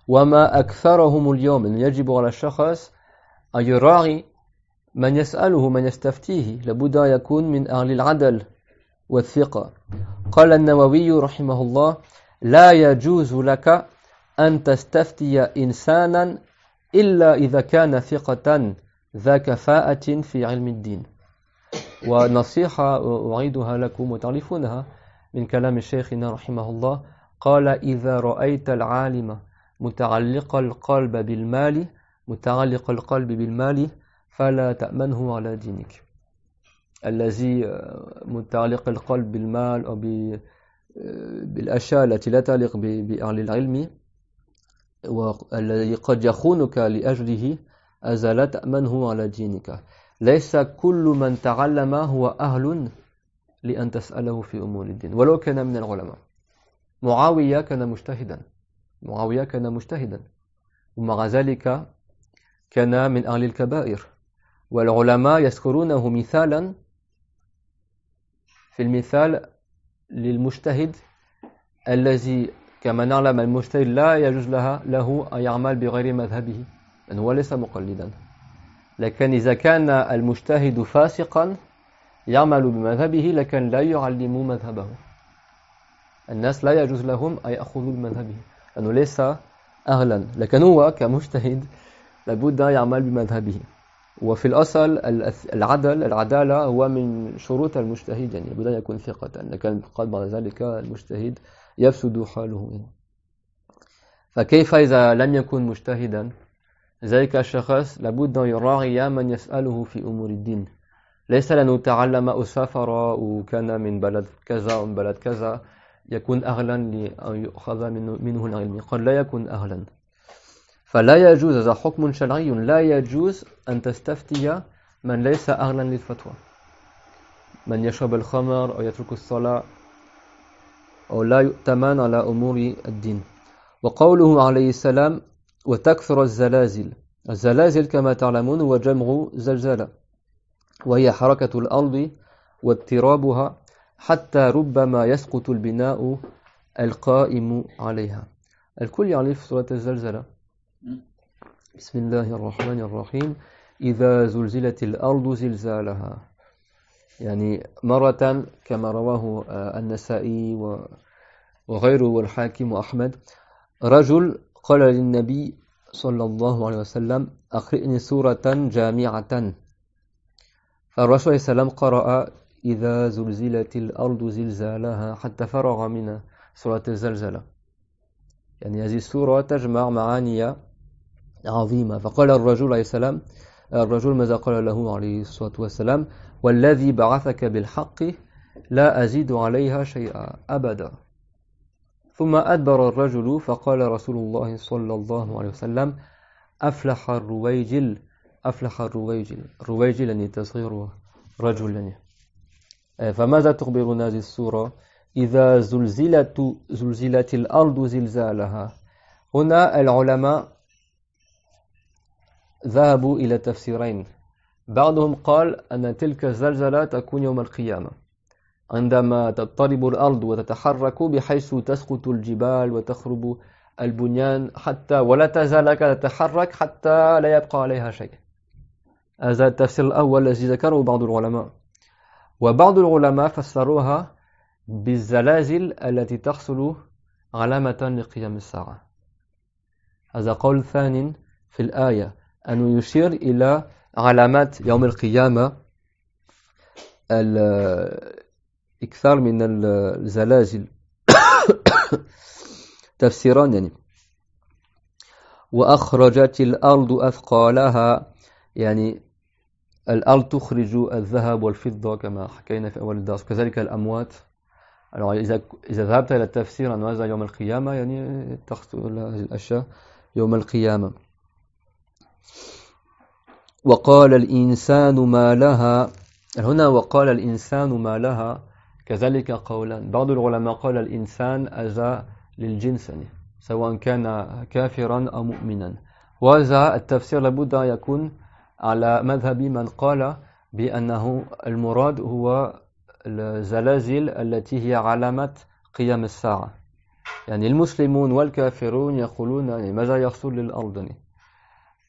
وما أكثرهم اليوم يجب على الشخص أن يراعي من يسأله من يستفتيه لابد أن يكون من أهل العدل والثقة قال النووي رحمه الله لا يجوز لك أن تستفتي إنسانا إلا إذا كان ثقة ذا كفاءة في علم الدين ونصيحة أعيدها لكم وتعرفونها من كلام شيخنا رحمه الله قال إذا رأيت العالم متعلق القلب بالمال متعلق القلب بالمال فلا تأمنه على دينك الذي آه، متعلق القلب بالمال أو آه، بالأشياء التي لا تعلق بأهل العلم والذي قد يخونك لأجله أذا لا تأمنه على دينك ليس كل من تعلم هو أهل لأن تسأله في أمور الدين ولو كان من العلماء معاوية كان مجتهدا معاوية كان مجتهدا ومع ذلك كان من أهل الكبائر والعلماء يذكرونه مثالا في المثال للمجتهد الذي كما نعلم المجتهد لا يجوز لها له أن يعمل بغير مذهبه لأنه هو ليس مقلدا لكن إذا كان المجتهد فاسقا يعمل بمذهبه لكن لا يعلم مذهبه الناس لا يجوز لهم أن يأخذوا بمذهبه لأنه ليس أهلا لكن هو كمجتهد لابد أن يعمل بمذهبه وفي الأصل العدل العدالة هو من شروط المجتهد يعني بد أن يكون ثقة أن كان قد بعد ذلك المجتهد يفسد حاله فكيف إذا لم يكن مجتهدا ذلك الشخص لابد أن يراعي من يسأله في أمور الدين ليس لأنه تعلم أو سافر أو كان من بلد كذا أو من بلد كذا يكون أهلا لأن يؤخذ منه العلم قد لا يكون أهلا فلا يجوز هذا حكم شرعي لا يجوز أن تستفتي من ليس أهلا للفتوى من يشرب الخمر أو يترك الصلاة أو لا يؤتمن على أمور الدين وقوله عليه السلام وتكثر الزلازل الزلازل كما تعلمون هو جمع زلزلة وهي حركة الأرض واضطرابها حتى ربما يسقط البناء القائم عليها الكل يعرف سورة الزلزلة بسم الله الرحمن الرحيم إذا زلزلت الأرض زلزالها يعني مرة كما رواه آه، النسائي وغيره والحاكم وأحمد رجل قال للنبي صلى الله عليه وسلم أقرئني سورة جامعة فالرسول عليه السلام قرأ إذا زلزلت الأرض زلزالها حتى فرغ من سورة الزلزلة يعني هذه السورة تجمع معاني عظيمة فقال الرجل عليه السلام الرجل ماذا قال له عليه الصلاة والسلام والذي بعثك بالحق لا أزيد عليها شيئا أبدا ثم أدبر الرجل فقال رسول الله صلى الله عليه وسلم أفلح الرويجل أفلح الرويجل الرويجل يعني تصغير رجل يعني. آه، فماذا تخبرنا هذه السورة إذا زلزلت زلزلت الأرض زلزالها هنا العلماء ذهبوا إلى تفسيرين بعضهم قال أن تلك الزلزلة تكون يوم القيامة عندما تضطرب الأرض وتتحرك بحيث تسقط الجبال وتخرب البنيان حتى ولا تزال تتحرك حتى لا يبقى عليها شيء هذا التفسير الأول الذي ذكره بعض العلماء وبعض العلماء فسروها بالزلازل التي تحصل علامة لقيام الساعة هذا قول ثان في الآية أنه يشير إلى علامات يوم القيامة الإكثار من الزلازل تفسيران يعني وأخرجت الأرض أثقالها يعني الأرض تخرج الذهب والفضة كما حكينا في أول الدرس كذلك الأموات إذا إذا ذهبت إلى التفسير أن هذا يوم القيامة يعني تخطو هذه الأشياء يوم القيامة وقال الإنسان ما لها هنا وقال الإنسان ما لها كذلك قولان بعض العلماء قال الإنسان أجا للجنس سواء كان كافرا أو مؤمنا وهذا التفسير لابد أن يكون على مذهب من قال بأنه المراد هو الزلازل التي هي علامة قيام الساعة يعني المسلمون والكافرون يقولون يعني ماذا يحصل للأرض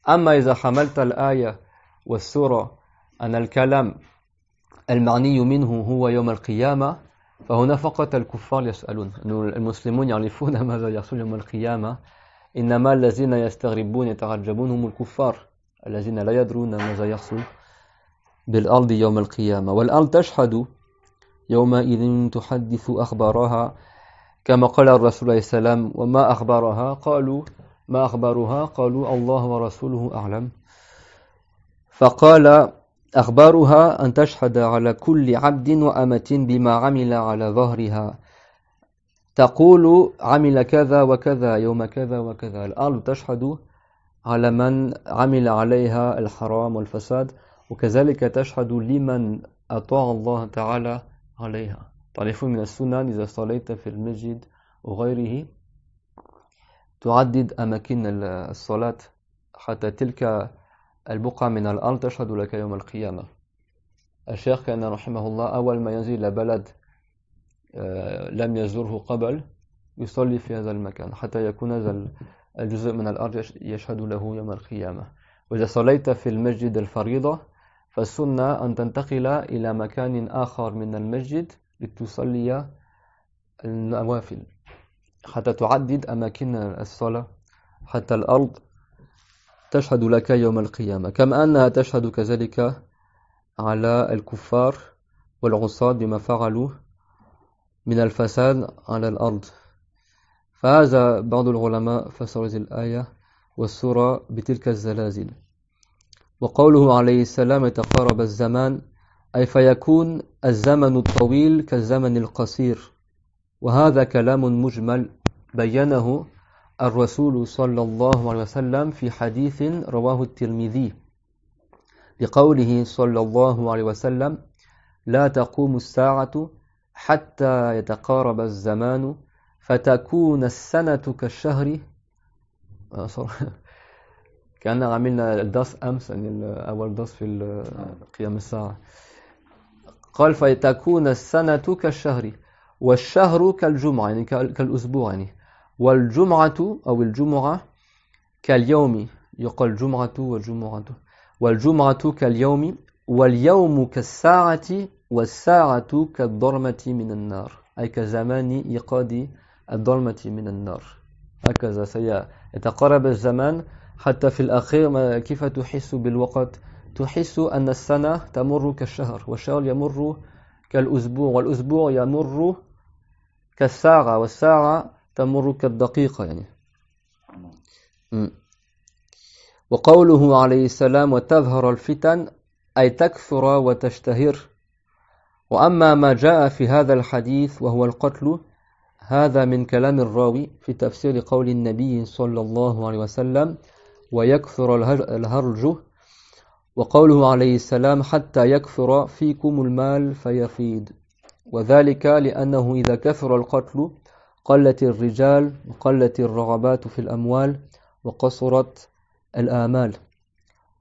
أما إذا حملت الآية والسورة أن الكلام المعني منه هو يوم القيامة فهنا فقط الكفار يسألون المسلمون يعرفون ماذا يحصل يوم القيامة إنما الذين يستغربون يتعجبون هم الكفار الذين لا يدرون ماذا يحصل بالأرض يوم القيامة والأرض تشهد يومئذ تحدث أخبارها كما قال الرسول عليه السلام وما أخبارها قالوا ما أخبارها قالوا الله ورسوله أعلم فقال أخبارها أن تشهد على كل عبد وأمة بما عمل على ظهرها تقول عمل كذا وكذا يوم كذا وكذا الأرض تشهد على من عمل عليها الحرام والفساد وكذلك تشهد لمن أطاع الله تعالى عليها تعرفون من السنن إذا صليت في المسجد وغيره تعدد أماكن الصلاة حتى تلك البقعة من الأرض تشهد لك يوم القيامة الشيخ كان رحمه الله أول ما ينزل إلى بلد آه، لم يزره قبل يصلي في هذا المكان حتى يكون هذا الجزء من الأرض يشهد له يوم القيامة وإذا صليت في المسجد الفريضة فالسنة أن تنتقل إلى مكان آخر من المسجد لتصلي النوافل حتى تعدد أماكن الصلاة حتى الأرض تشهد لك يوم القيامة كما أنها تشهد كذلك على الكفار والعصاة بما فعلوا من الفساد على الأرض فهذا بعض العلماء فسرت الآية والسورة بتلك الزلازل وقوله عليه السلام تقارب الزمان أي فيكون الزمن الطويل كالزمن القصير وهذا كلام مجمل بينه الرسول صلى الله عليه وسلم في حديث رواه الترمذي بقوله صلى الله عليه وسلم لا تقوم الساعة حتى يتقارب الزمان فتكون السنة كالشهر آه، كان عملنا الدرس أمس يعني أول درس في آه. قيام الساعة قال فتكون السنة كالشهر والشهر كالجمعة يعني كالأسبوع يعني والجمعة أو الجمعة كاليوم يقال جمعة وجمعة والجمعة كاليوم واليوم كالساعة والساعة كالضرمة من النار أي كزمان إيقاد الضرمة من النار هكذا سيتقرب الزمان حتى في الأخير كيف تحس بالوقت تحس أن السنة تمر كالشهر والشهر يمر كالأسبوع والأسبوع يمر كالساعة والساعة تمر كالدقيقة يعني نعم. وقوله عليه السلام وتظهر الفتن أي تكثر وتشتهر وأما ما جاء في هذا الحديث وهو القتل هذا من كلام الراوي في تفسير قول النبي صلى الله عليه وسلم ويكثر الهرج وقوله عليه السلام حتى يكثر فيكم المال فيفيد وذلك لأنه إذا كثر القتل قلت الرجال وقلت الرغبات في الأموال وقصرت الآمال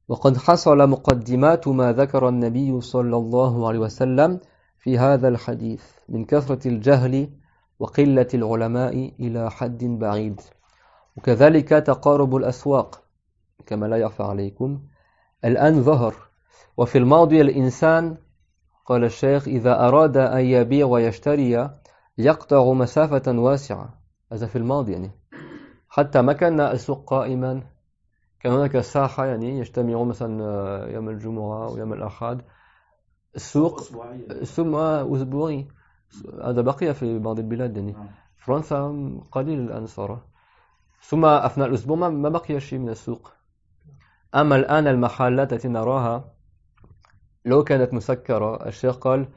وقد حصل مقدمات ما ذكر النبي صلى الله عليه وسلم في هذا الحديث من كثرة الجهل وقلة العلماء إلى حد بعيد وكذلك تقارب الأسواق كما لا يخفى عليكم الآن ظهر وفي الماضي الإنسان قال الشيخ إذا أراد أن يبيع ويشتري يقطع مسافة واسعة هذا في الماضي يعني حتى ما كان السوق قائما كان هناك ساحة يعني يجتمع مثلا آه، يوم الجمعة أو يوم الأحد السوق ثم أسبوعي هذا بقي في بعض البلاد يعني نعم. فرنسا قليل الآن صار ثم أثناء الأسبوع ما بقي شيء من السوق أما الآن المحلات التي نراها لو كانت مسكرة الشيخ قال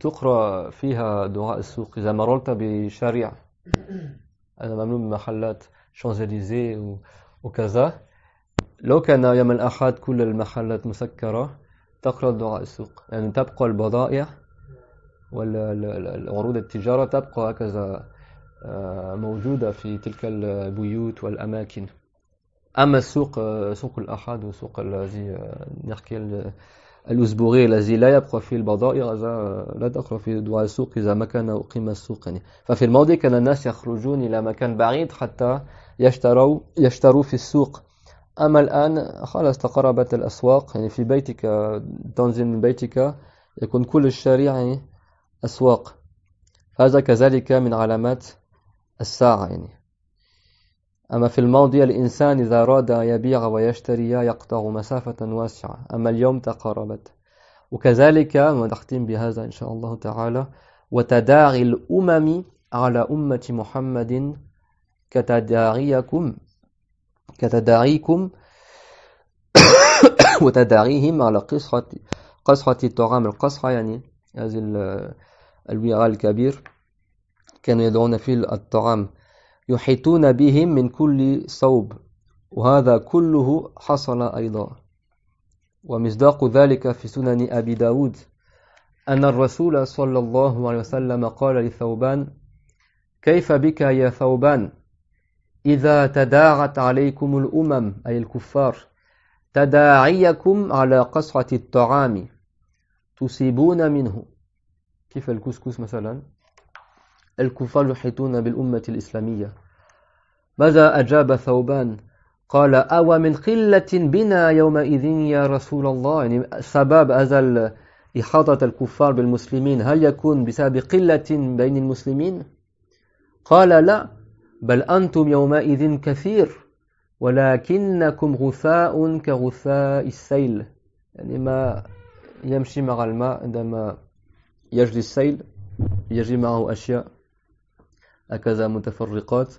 تقرأ فيها دعاء السوق إذا مررت بشارع أنا ممنوع من محلات شانزليزي وكذا لو كان يوم الأحد كل المحلات مسكرة تقرأ دعاء السوق يعني تبقى البضائع والعروض التجارة تبقى هكذا آه، موجودة في تلك البيوت والأماكن أما السوق آه، سوق الأحد وسوق الذي آه، نحكي الأسبوعي الذي لا يبقى فيه البضائع إذا لا تقرأ في دعاء السوق إذا ما كان أقيم السوق يعني ففي الماضي كان الناس يخرجون إلى مكان بعيد حتى يشتروا يشتروا في السوق أما الآن خلاص تقربت الأسواق يعني في بيتك تنزل من بيتك يكون كل الشارع يعني أسواق هذا كذلك من علامات الساعة يعني أما في الماضي الإنسان إذا أراد يبيع ويشتري يقطع مسافة واسعة أما اليوم تقاربت وكذلك ونختم بهذا إن شاء الله تعالى وتداعي الأمم على أمة محمد كتداعيكم كتداعيكم وتداعيهم على قصرة قصرة الطعام القصرة يعني هذه الوعاء الكبير كانوا يدعون فيه الطعام يحيطون بهم من كل صوب وهذا كله حصل أيضا ومصداق ذلك في سنن أبي داود أن الرسول صلى الله عليه وسلم قال لثوبان كيف بك يا ثوبان إذا تداعت عليكم الأمم أي الكفار تداعيكم على قصعة الطعام تصيبون منه كيف الكسكس مثلا الكفار يحيطون بالأمة الإسلامية ماذا أجاب ثوبان قال أو من قلة بنا يومئذ يا رسول الله يعني سبب هذا إحاطة الكفار بالمسلمين هل يكون بسبب قلة بين المسلمين قال لا بل أنتم يومئذ كثير ولكنكم غثاء كغثاء السيل يعني ما يمشي مع الماء عندما يجري السيل يجري معه أشياء هكذا متفرقات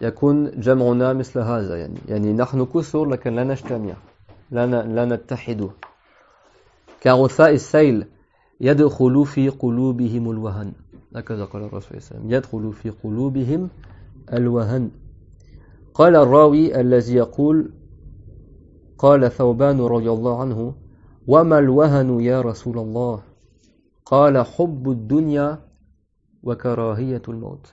يكون جمعنا مثل هذا يعني يعني نحن كثر لكن لا نجتمع لا لا نتحد كغثاء السيل يدخل في قلوبهم الوهن هكذا قال الرسول صلى الله عليه وسلم يدخل في قلوبهم الوهن قال الراوي الذي يقول قال ثوبان رضي الله عنه وما الوهن يا رسول الله قال حب الدنيا وكراهية الموت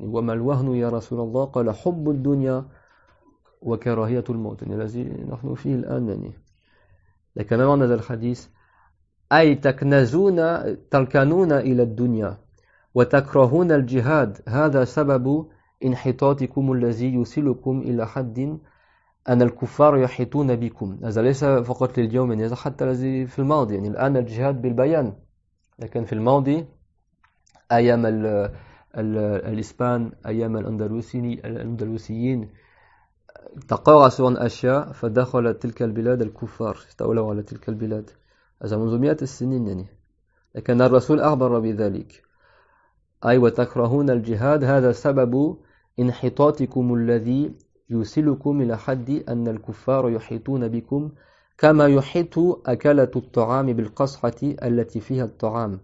يعني, وما الوهن يا رسول الله قال حب الدنيا وكراهية الموت يعني الذي نحن فيه الآن يعني لكن معنى هذا الحديث أي تكنزون تركنون إلى الدنيا وتكرهون الجهاد هذا سبب انحطاطكم الذي يوصلكم إلى حد أن الكفار يحيطون بكم هذا ليس فقط لليوم يعني هذا حتى الذي في الماضي يعني الآن الجهاد بالبيان لكن في الماضي أيام الإسبان أيام الأندلسيين تقاعسوا عن أشياء فدخلت تلك البلاد الكفار استولوا على تلك البلاد هذا منذ مئات السنين يعني لكن الرسول أخبر بذلك أي وتكرهون الجهاد هذا سبب انحطاطكم الذي يوصلكم إلى حد أن الكفار يحيطون بكم كما يحيط أكلة الطعام بالقصحة التي فيها الطعام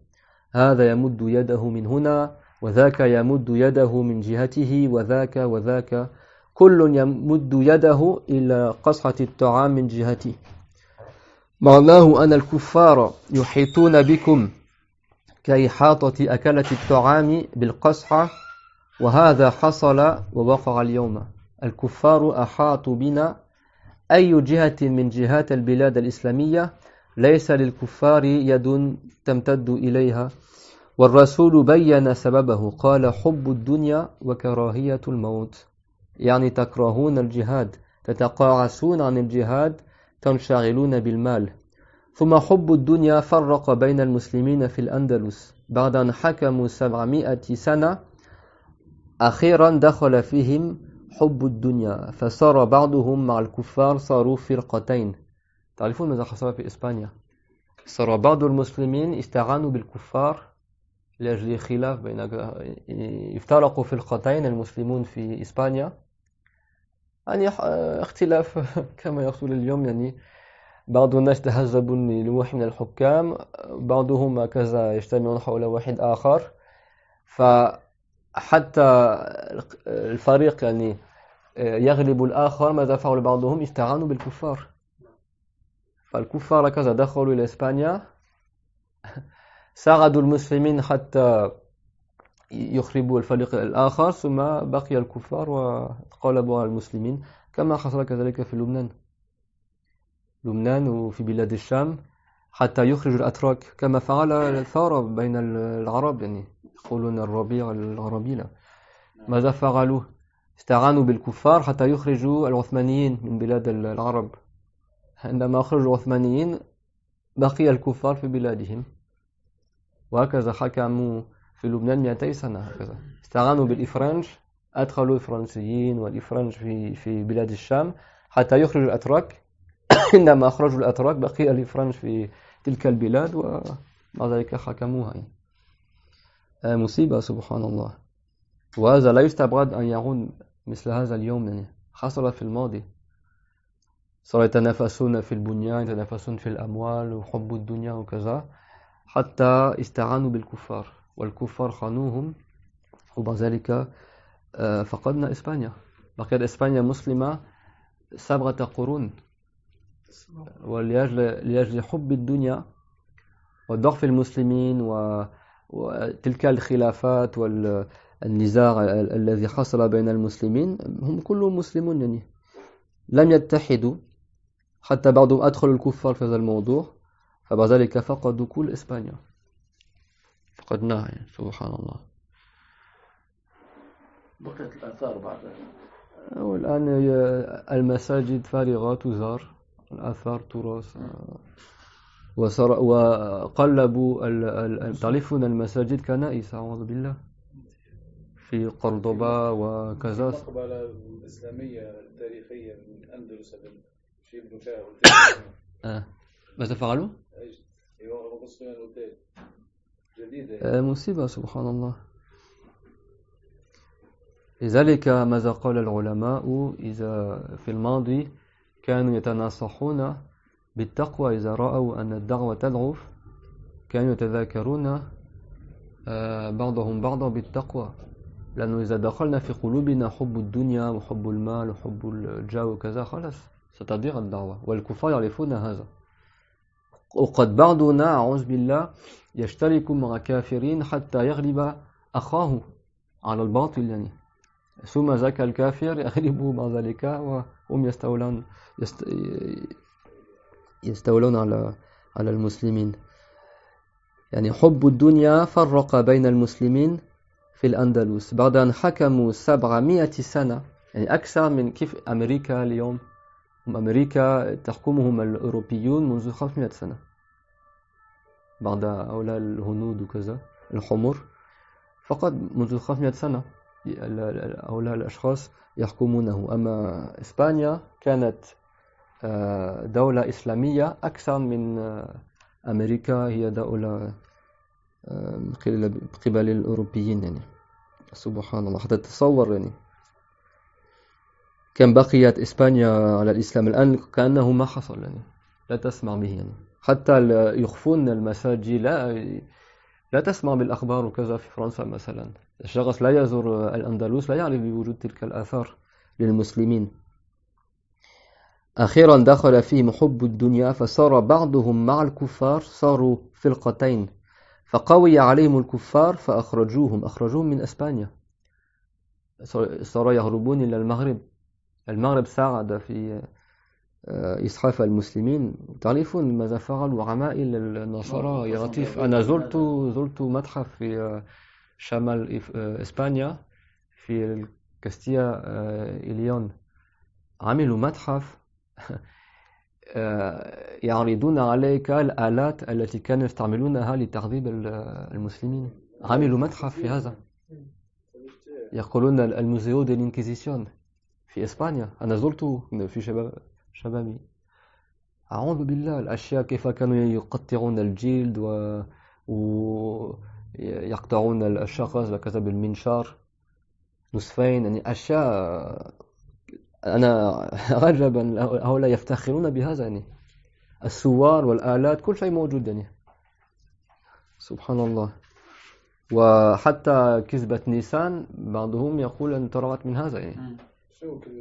هذا يمد يده من هنا وذاك يمد يده من جهته وذاك وذاك كل يمد يده إلى قصعة الطعام من جهته معناه أن الكفار يحيطون بكم كإحاطة أكلة الطعام بالقصعة وهذا حصل ووقع اليوم الكفار أحاطوا بنا أي جهة من جهات البلاد الإسلامية ليس للكفار يد تمتد إليها والرسول بين سببه قال حب الدنيا وكراهية الموت يعني تكرهون الجهاد تتقاعسون عن الجهاد تنشغلون بالمال ثم حب الدنيا فرق بين المسلمين في الأندلس بعد أن حكموا سبعمائة سنة أخيرا دخل فيهم حب الدنيا فصار بعضهم مع الكفار صاروا فرقتين تعرفون ماذا حصل في إسبانيا صار بعض المسلمين استعانوا بالكفار لأجل خلاف بين افترقوا فرقتين المسلمون في إسبانيا يعني اختلاف كما يحصل اليوم يعني بعض الناس تهذبون لواحد من الحكام بعضهم هكذا يجتمعون حول واحد آخر فحتى الفريق يعني يغلب الآخر ماذا فعل بعضهم استعانوا بالكفار فالكفار هكذا دخلوا إلى إسبانيا ساعدوا المسلمين حتى يخربوا الفريق الآخر ثم بقي الكفار وقلبوا على المسلمين كما حصل كذلك في لبنان لبنان وفي بلاد الشام حتى يخرج الأتراك كما فعل الثورة بين العرب يعني يقولون الربيع العربي ماذا فعلوا استعانوا بالكفار حتى يخرجوا العثمانيين من بلاد العرب عندما أخرجوا العثمانيين بقي الكفار في بلادهم وهكذا حكموا في لبنان 200 سنة هكذا استعانوا بالإفرنج أدخلوا الفرنسيين والإفرنج في في بلاد الشام حتى يخرجوا الأتراك عندما أخرجوا الأتراك بقي الإفرنج في تلك البلاد ومع ذلك حكموها يعني. مصيبة سبحان الله وهذا لا يستبعد أن يعود مثل هذا اليوم يعني حصل في الماضي صاروا يتنافسون في البنيان يتنافسون في الأموال وحب الدنيا وكذا حتى استعانوا بالكفار والكفار خانوهم وبعد ذلك آه، فقدنا إسبانيا بقيت إسبانيا مسلمة سبعة قرون ولأجل لأجل حب الدنيا وضعف المسلمين وتلك الخلافات والنزاع الذي حصل بين المسلمين هم كلهم مسلمون يعني لم يتحدوا حتى بعضهم أدخلوا الكفار في هذا الموضوع ذلك فقدوا كل إسبانيا فقدناها يعني سبحان الله بقيت الآثار بعد والآن المساجد فارغة تزار الآثار تراث وصار وقلبوا تعرفون المساجد كنائس أعوذ بالله في قرطبة وكذا المقبرة الإسلامية التاريخية من أندلس في البكاء آه. ماذا فعلوا؟ آه، مصيبة سبحان الله لذلك ماذا قال العلماء إذا في الماضي كانوا يتناصحون بالتقوى إذا رأوا أن الدعوة تضعف كانوا يتذاكرون آه، بعضهم بعضا بالتقوى لأنه إذا دخلنا في قلوبنا حب الدنيا وحب المال وحب الجاه وكذا خلاص ستضيع الدعوة والكفار يعرفون هذا وقد بعضنا أعوذ بالله يشترك مع كافرين حتى يغلب أخاه على الباطل يعني ثم ذاك الكافر يغلب مع ذلك وهم يستولون يست... يستولون على على المسلمين يعني حب الدنيا فرق بين المسلمين في الأندلس بعد أن حكموا سبعمائة سنة يعني أكثر من كيف أمريكا اليوم هم أمريكا تحكمهم الأوروبيون منذ 500 سنة بعد هؤلاء الهنود وكذا الحمر فقط منذ 500 سنة هؤلاء الأشخاص يحكمونه أما إسبانيا كانت آه، دولة إسلامية أكثر من آه، أمريكا هي دولة آه، قبل الأوروبيين يعني سبحان الله حتى تتصور يعني كان بقيت إسبانيا على الإسلام الآن كأنه ما حصل يعني لا تسمع به يعني حتى يخفون المساجد لا لا تسمع بالأخبار وكذا في فرنسا مثلا الشخص لا يزور الأندلس لا يعرف بوجود تلك الآثار للمسلمين أخيرا دخل فيهم حب الدنيا فصار بعضهم مع الكفار صاروا فرقتين فقوي عليهم الكفار فأخرجوهم أخرجوهم من أسبانيا صاروا يهربون إلى المغرب المغرب ساعد في آه، إسعاف المسلمين تعرفون ماذا فعلوا عمائل النصارى يا لطيف أنا زرت زرت متحف في آه، شمال آه، إسبانيا في كاستيا إليون عملوا متحف يعرضون عليك الآلات التي كانوا يستعملونها لتعذيب المسلمين عملوا متحف في هذا يقولون الموزيو دي الانكيزيسيون في إسبانيا أنا زرته في شباب شبابي أعوذ بالله الأشياء كيف كانوا يقطعون الجلد و... ويقطعون الشخص وكذا بالمنشار نصفين يعني أشياء أنا عجبا هؤلاء يفتخرون بهذا يعني السوار والآلات كل شيء موجود يعني سبحان الله وحتى كذبة نيسان بعضهم يقول أن طلعت من هذا يعني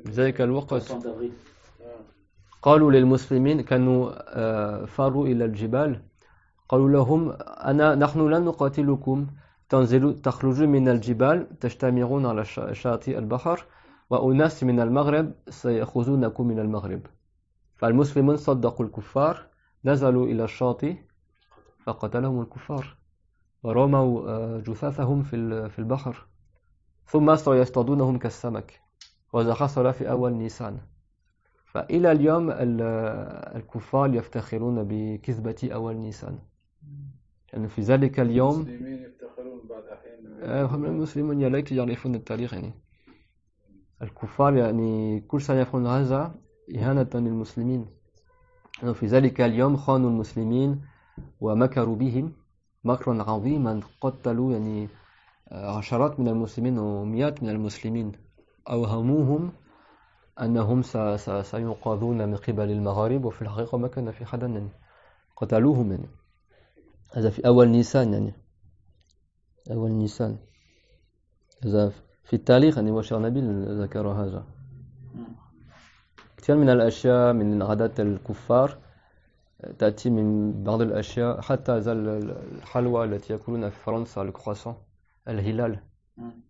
ذلك الوقت euh, قالوا للمسلمين كانوا آه، فاروا إلى الجبال قالوا لهم أنا نحن لن نقاتلكم تنزلوا تخرج من الجبال تجتمعون على شاطئ البحر وأناس من المغرب سيأخذونكم من المغرب فالمسلمون صدقوا الكفار نزلوا إلى الشاطئ فقتلهم الكفار ورموا آه، جثثهم في البحر ثم سيصطادونهم كالسمك وزكى حصل في أول نيسان فإلى اليوم الكفار يفتخرون بكذبة أول نيسان يعني في ذلك اليوم المسلمين يفتخرون بعد أحيان آه، المسلمون يليك يعرفون التاريخ يعني الكفار يعني كل سنة يفعلون هذا إهانة للمسلمين يعني في ذلك اليوم خانوا المسلمين ومكروا بهم مكرا عظيما قتلوا يعني آه، عشرات من المسلمين ومئات من المسلمين أوهموهم أنهم سينقذون من قبل المغارب وفي الحقيقة ما كان في حدا يعني قتلوهم يعني هذا في أول نيسان يعني أول نيسان هذا في التاريخ يعني وشرنبيل ذكر هذا كثير من الأشياء من عادات الكفار تأتي من بعض الأشياء حتى الحلوى التي يأكلونها في فرنسا الكروسون الهلال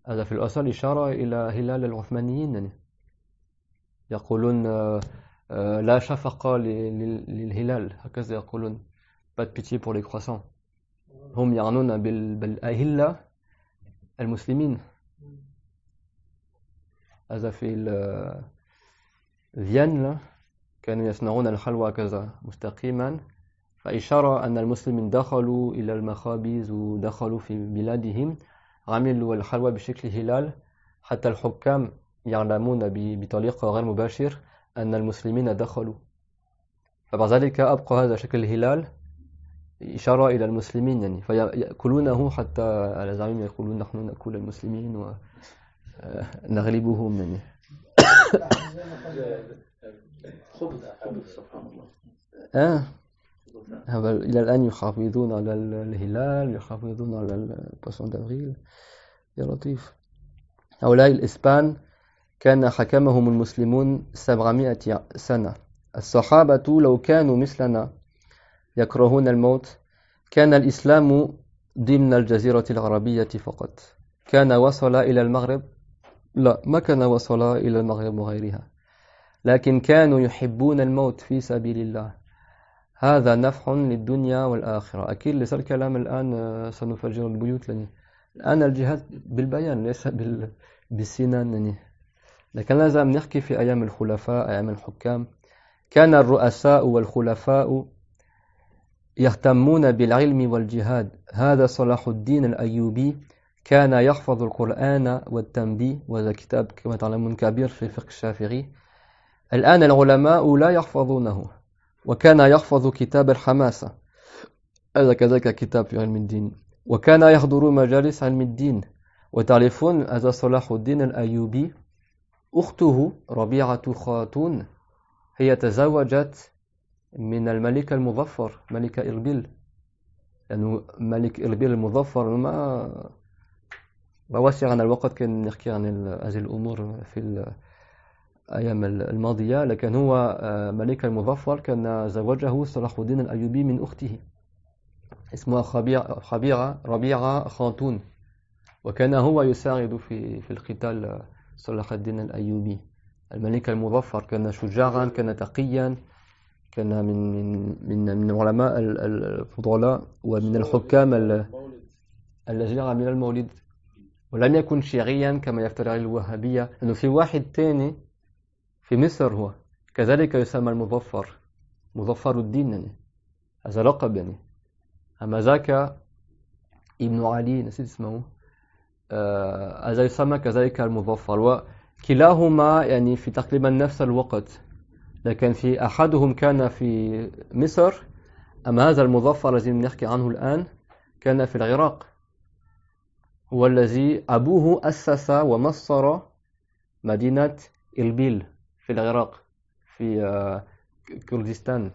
هذا في الأصل إشارة إلى هلال العثمانيين يعني يقولون آه، آه، لا شفقة للهلال هكذا يقولون pas de pitié pour les croissants هم يعنون بالأهلة المسلمين هذا في فيينا كانوا يصنعون الحلوى كذا مستقيما فإشارة أن المسلمين دخلوا إلى المخابز ودخلوا في بلادهم عامل الحلوى بشكل هلال حتى الحكام يعلمون بطريقة غير مباشر أن المسلمين دخلوا فبعد ذلك أبقى هذا شكل الهلال إشارة إلى المسلمين يعني فيأكلونه حتى الزعيم يقولون نحن نأكل المسلمين ونغلبهم آه، يعني خبز سبحان الله آه إلى الآن يحافظون على الهلال يحافظون على البوسون دافريل يا لطيف هؤلاء الإسبان كان حكمهم المسلمون سبعمائة سنة الصحابة لو كانوا مثلنا يكرهون الموت كان الإسلام ضمن الجزيرة العربية فقط كان وصل إلى المغرب لا ما كان وصل إلى المغرب وغيرها لكن كانوا يحبون الموت في سبيل الله هذا نفع للدنيا والآخرة أكيد ليس الكلام الآن آه، سنفجر البيوت لني الآن الجهاد بالبيان ليس بالسنان لني لكن لازم نحكي في أيام الخلفاء أيام الحكام كان الرؤساء والخلفاء يهتمون بالعلم والجهاد هذا صلاح الدين الأيوبي كان يحفظ القرآن والتنبيه وهذا كتاب كما تعلمون كبير في فقه الشافعي الآن العلماء لا يحفظونه وكان يحفظ كتاب الحماسة هذا كذلك كتاب في علم الدين وكان يحضر مجالس علم الدين وتعرفون هذا صلاح الدين الأيوبي أخته ربيعة خاتون هي تزوجت من الملك المظفر ملك إربيل لأنه يعني ملك إربيل المظفر ما ما وسعنا الوقت كان نحكي عن هذه الأمور في الأيام الماضية لكن هو آه، ملك المظفر كان زوجه صلاح الدين الأيوبي من أخته اسمها خبيرة ربيعة خاتون وكان هو يساعد في في القتال صلاح الدين الأيوبي الملك المظفر كان شجاعا كان تقيا كان من من من, من علماء الفضلاء ومن الحكام الذين من المولد ولم يكن شيعيا كما يفترض الوهابية لأنه في واحد تاني في مصر هو كذلك يسمى المظفر مظفر الدين يعني هذا لقب يعني أما ذاك ابن علي نسيت اسمه آه، هذا يسمى كذلك المظفر وكلاهما يعني في تقريبا نفس الوقت لكن في أحدهم كان في مصر أما هذا المظفر الذي نحكي عنه الآن كان في العراق هو الذي أبوه أسس ومصر مدينة إربيل في العراق في آه، كردستان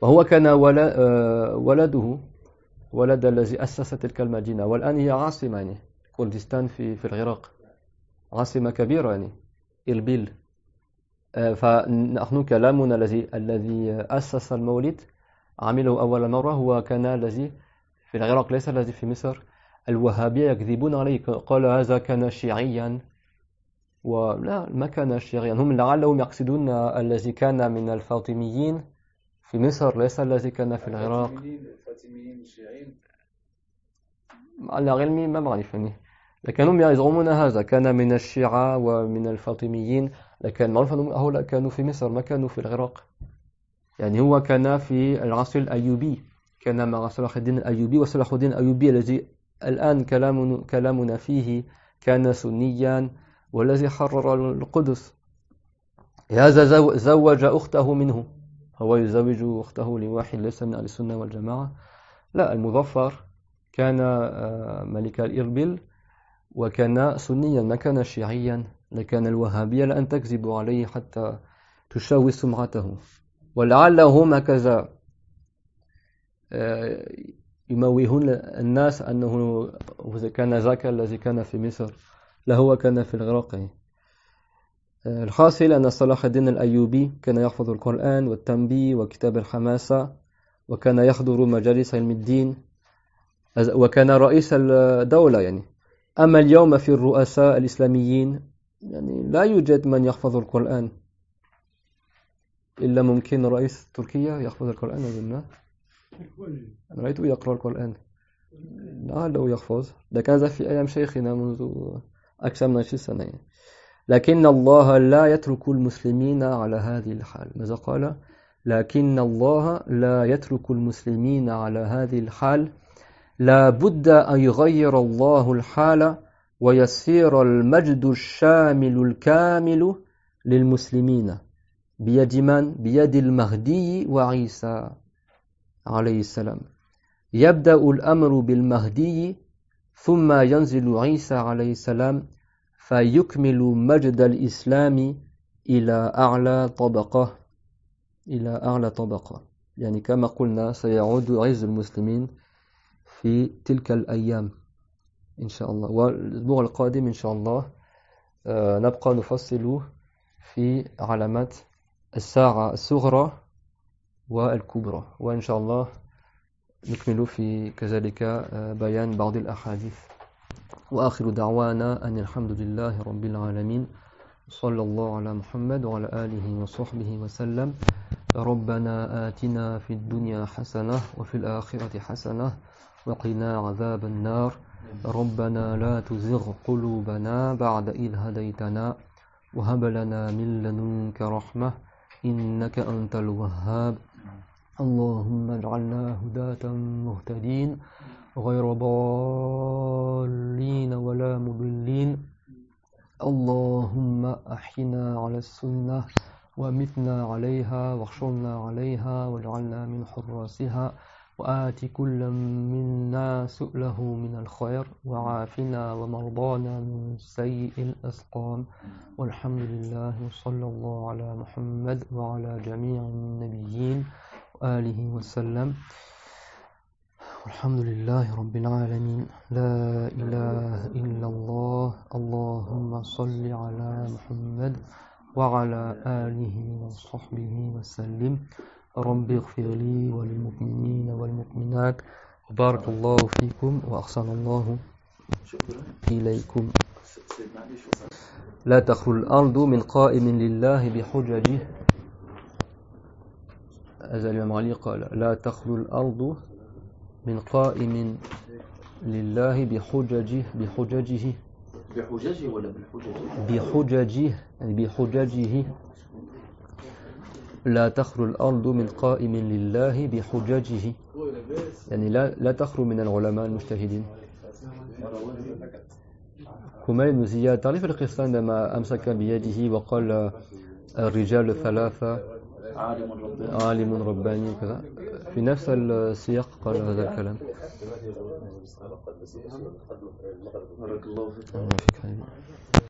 وهو كان آه، ولده ولد الذي أسس تلك المدينة والآن هي عاصمة يعني كردستان في في العراق عاصمة كبيرة يعني إربيل آه، فنحن كلامنا الذي الذي أسس المولد عمله أول مرة هو كان الذي في العراق ليس الذي في مصر الوهابية يكذبون عليه قال هذا كان شيعيا ولا ما كان يعني هم لعلهم يقصدون الذي كان من الفاطميين في مصر ليس الذي كان في العراق على علمي ما بعرفني يعني. لكن هم يزعمون هذا كان من الشيعة ومن الفاطميين لكن معروف أنهم هؤلاء كانوا في مصر ما كانوا في العراق يعني هو كان في العصر الأيوبي كان مع صلاح الدين الأيوبي وصلاح الدين الأيوبي الذي الآن كلامنا فيه كان سنيا والذي حرر القدس هذا زوج أخته منه هو يزوج أخته لواحد ليس من أهل السنة والجماعة لا المظفر كان آه، ملك الإربل وكان سنيا ما كان شيعيا لكان الوهابية لأن تكذب عليه حتى تشوه سمعته ولعله ما كذا آه، يموهون الناس أنه كان ذاك الذي كان في مصر لهو كان في العراق آه، الحاصل أن صلاح الدين الأيوبي كان يحفظ القرآن والتنبيه وكتاب الحماسة وكان يحضر مجالس علم الدين وكان رئيس الدولة يعني أما اليوم في الرؤساء الإسلاميين يعني لا يوجد من يحفظ القرآن إلا ممكن رئيس تركيا يحفظ القرآن أظن أنا رأيته يقرأ القرآن لعله يحفظ ده كان في أيام شيخنا منذ أكثر من 20 سنة يعني. لكن الله لا يترك المسلمين على هذه الحال ماذا قال لكن الله لا يترك المسلمين على هذه الحال لا بد أن يغير الله الحال ويسير المجد الشامل الكامل للمسلمين بيد من بيد المهدي وعيسى عليه السلام يبدأ الأمر بالمهدي ثم ينزل عيسى عليه السلام فيكمل مجد الإسلام إلى أعلى طبقة إلى أعلى طبقة يعني كما قلنا سيعود عز المسلمين في تلك الأيام إن شاء الله والأسبوع القادم إن شاء الله آه، نبقى نفصل في علامات الساعة الصغرى والكبرى وإن شاء الله نكمل في كذلك آه، بيان بعض الأحاديث وآخر دعوانا أن الحمد لله رب العالمين صلى الله على محمد وعلى آله وصحبه وسلم ربنا آتنا في الدنيا حسنة وفي الآخرة حسنة وقنا عذاب النار ربنا لا تزغ قلوبنا بعد إذ هديتنا وهب لنا من لدنك رحمة إنك أنت الوهاب اللهم اجعلنا هداة مهتدين غير ضالين ولا مضلين اللهم أحينا على السنة ومتنا عليها واخشرنا عليها واجعلنا من حراسها وآت كل منا سؤله من الخير وعافنا ومرضانا من سيء الأسقام والحمد لله وصلى الله على محمد وعلى جميع النبيين وآله وسلم والحمد لله رب العالمين لا إله إلا الله اللهم صل على محمد وعلى آله وصحبه وسلم رب اغفر لي وللمؤمنين والمؤمنات بارك الله فيكم وأحسن الله إليكم لا تخلو الأرض من قائم لله بحججه الإمام علي قال لا تخلو الأرض من قائم لله بحججه بحججه بحججه ولا بحججه بحججه يعني بحججه لا تخلو الأرض من قائم لله بحججه يعني لا, لا تخلو من العلماء المجتهدين كمال بن زياد تعرف القصة عندما أمسك بيده وقال الرجال ثلاثة عالم رباني وكذا كذا في نفس السياق قال هذا الكلام بارك الله فيك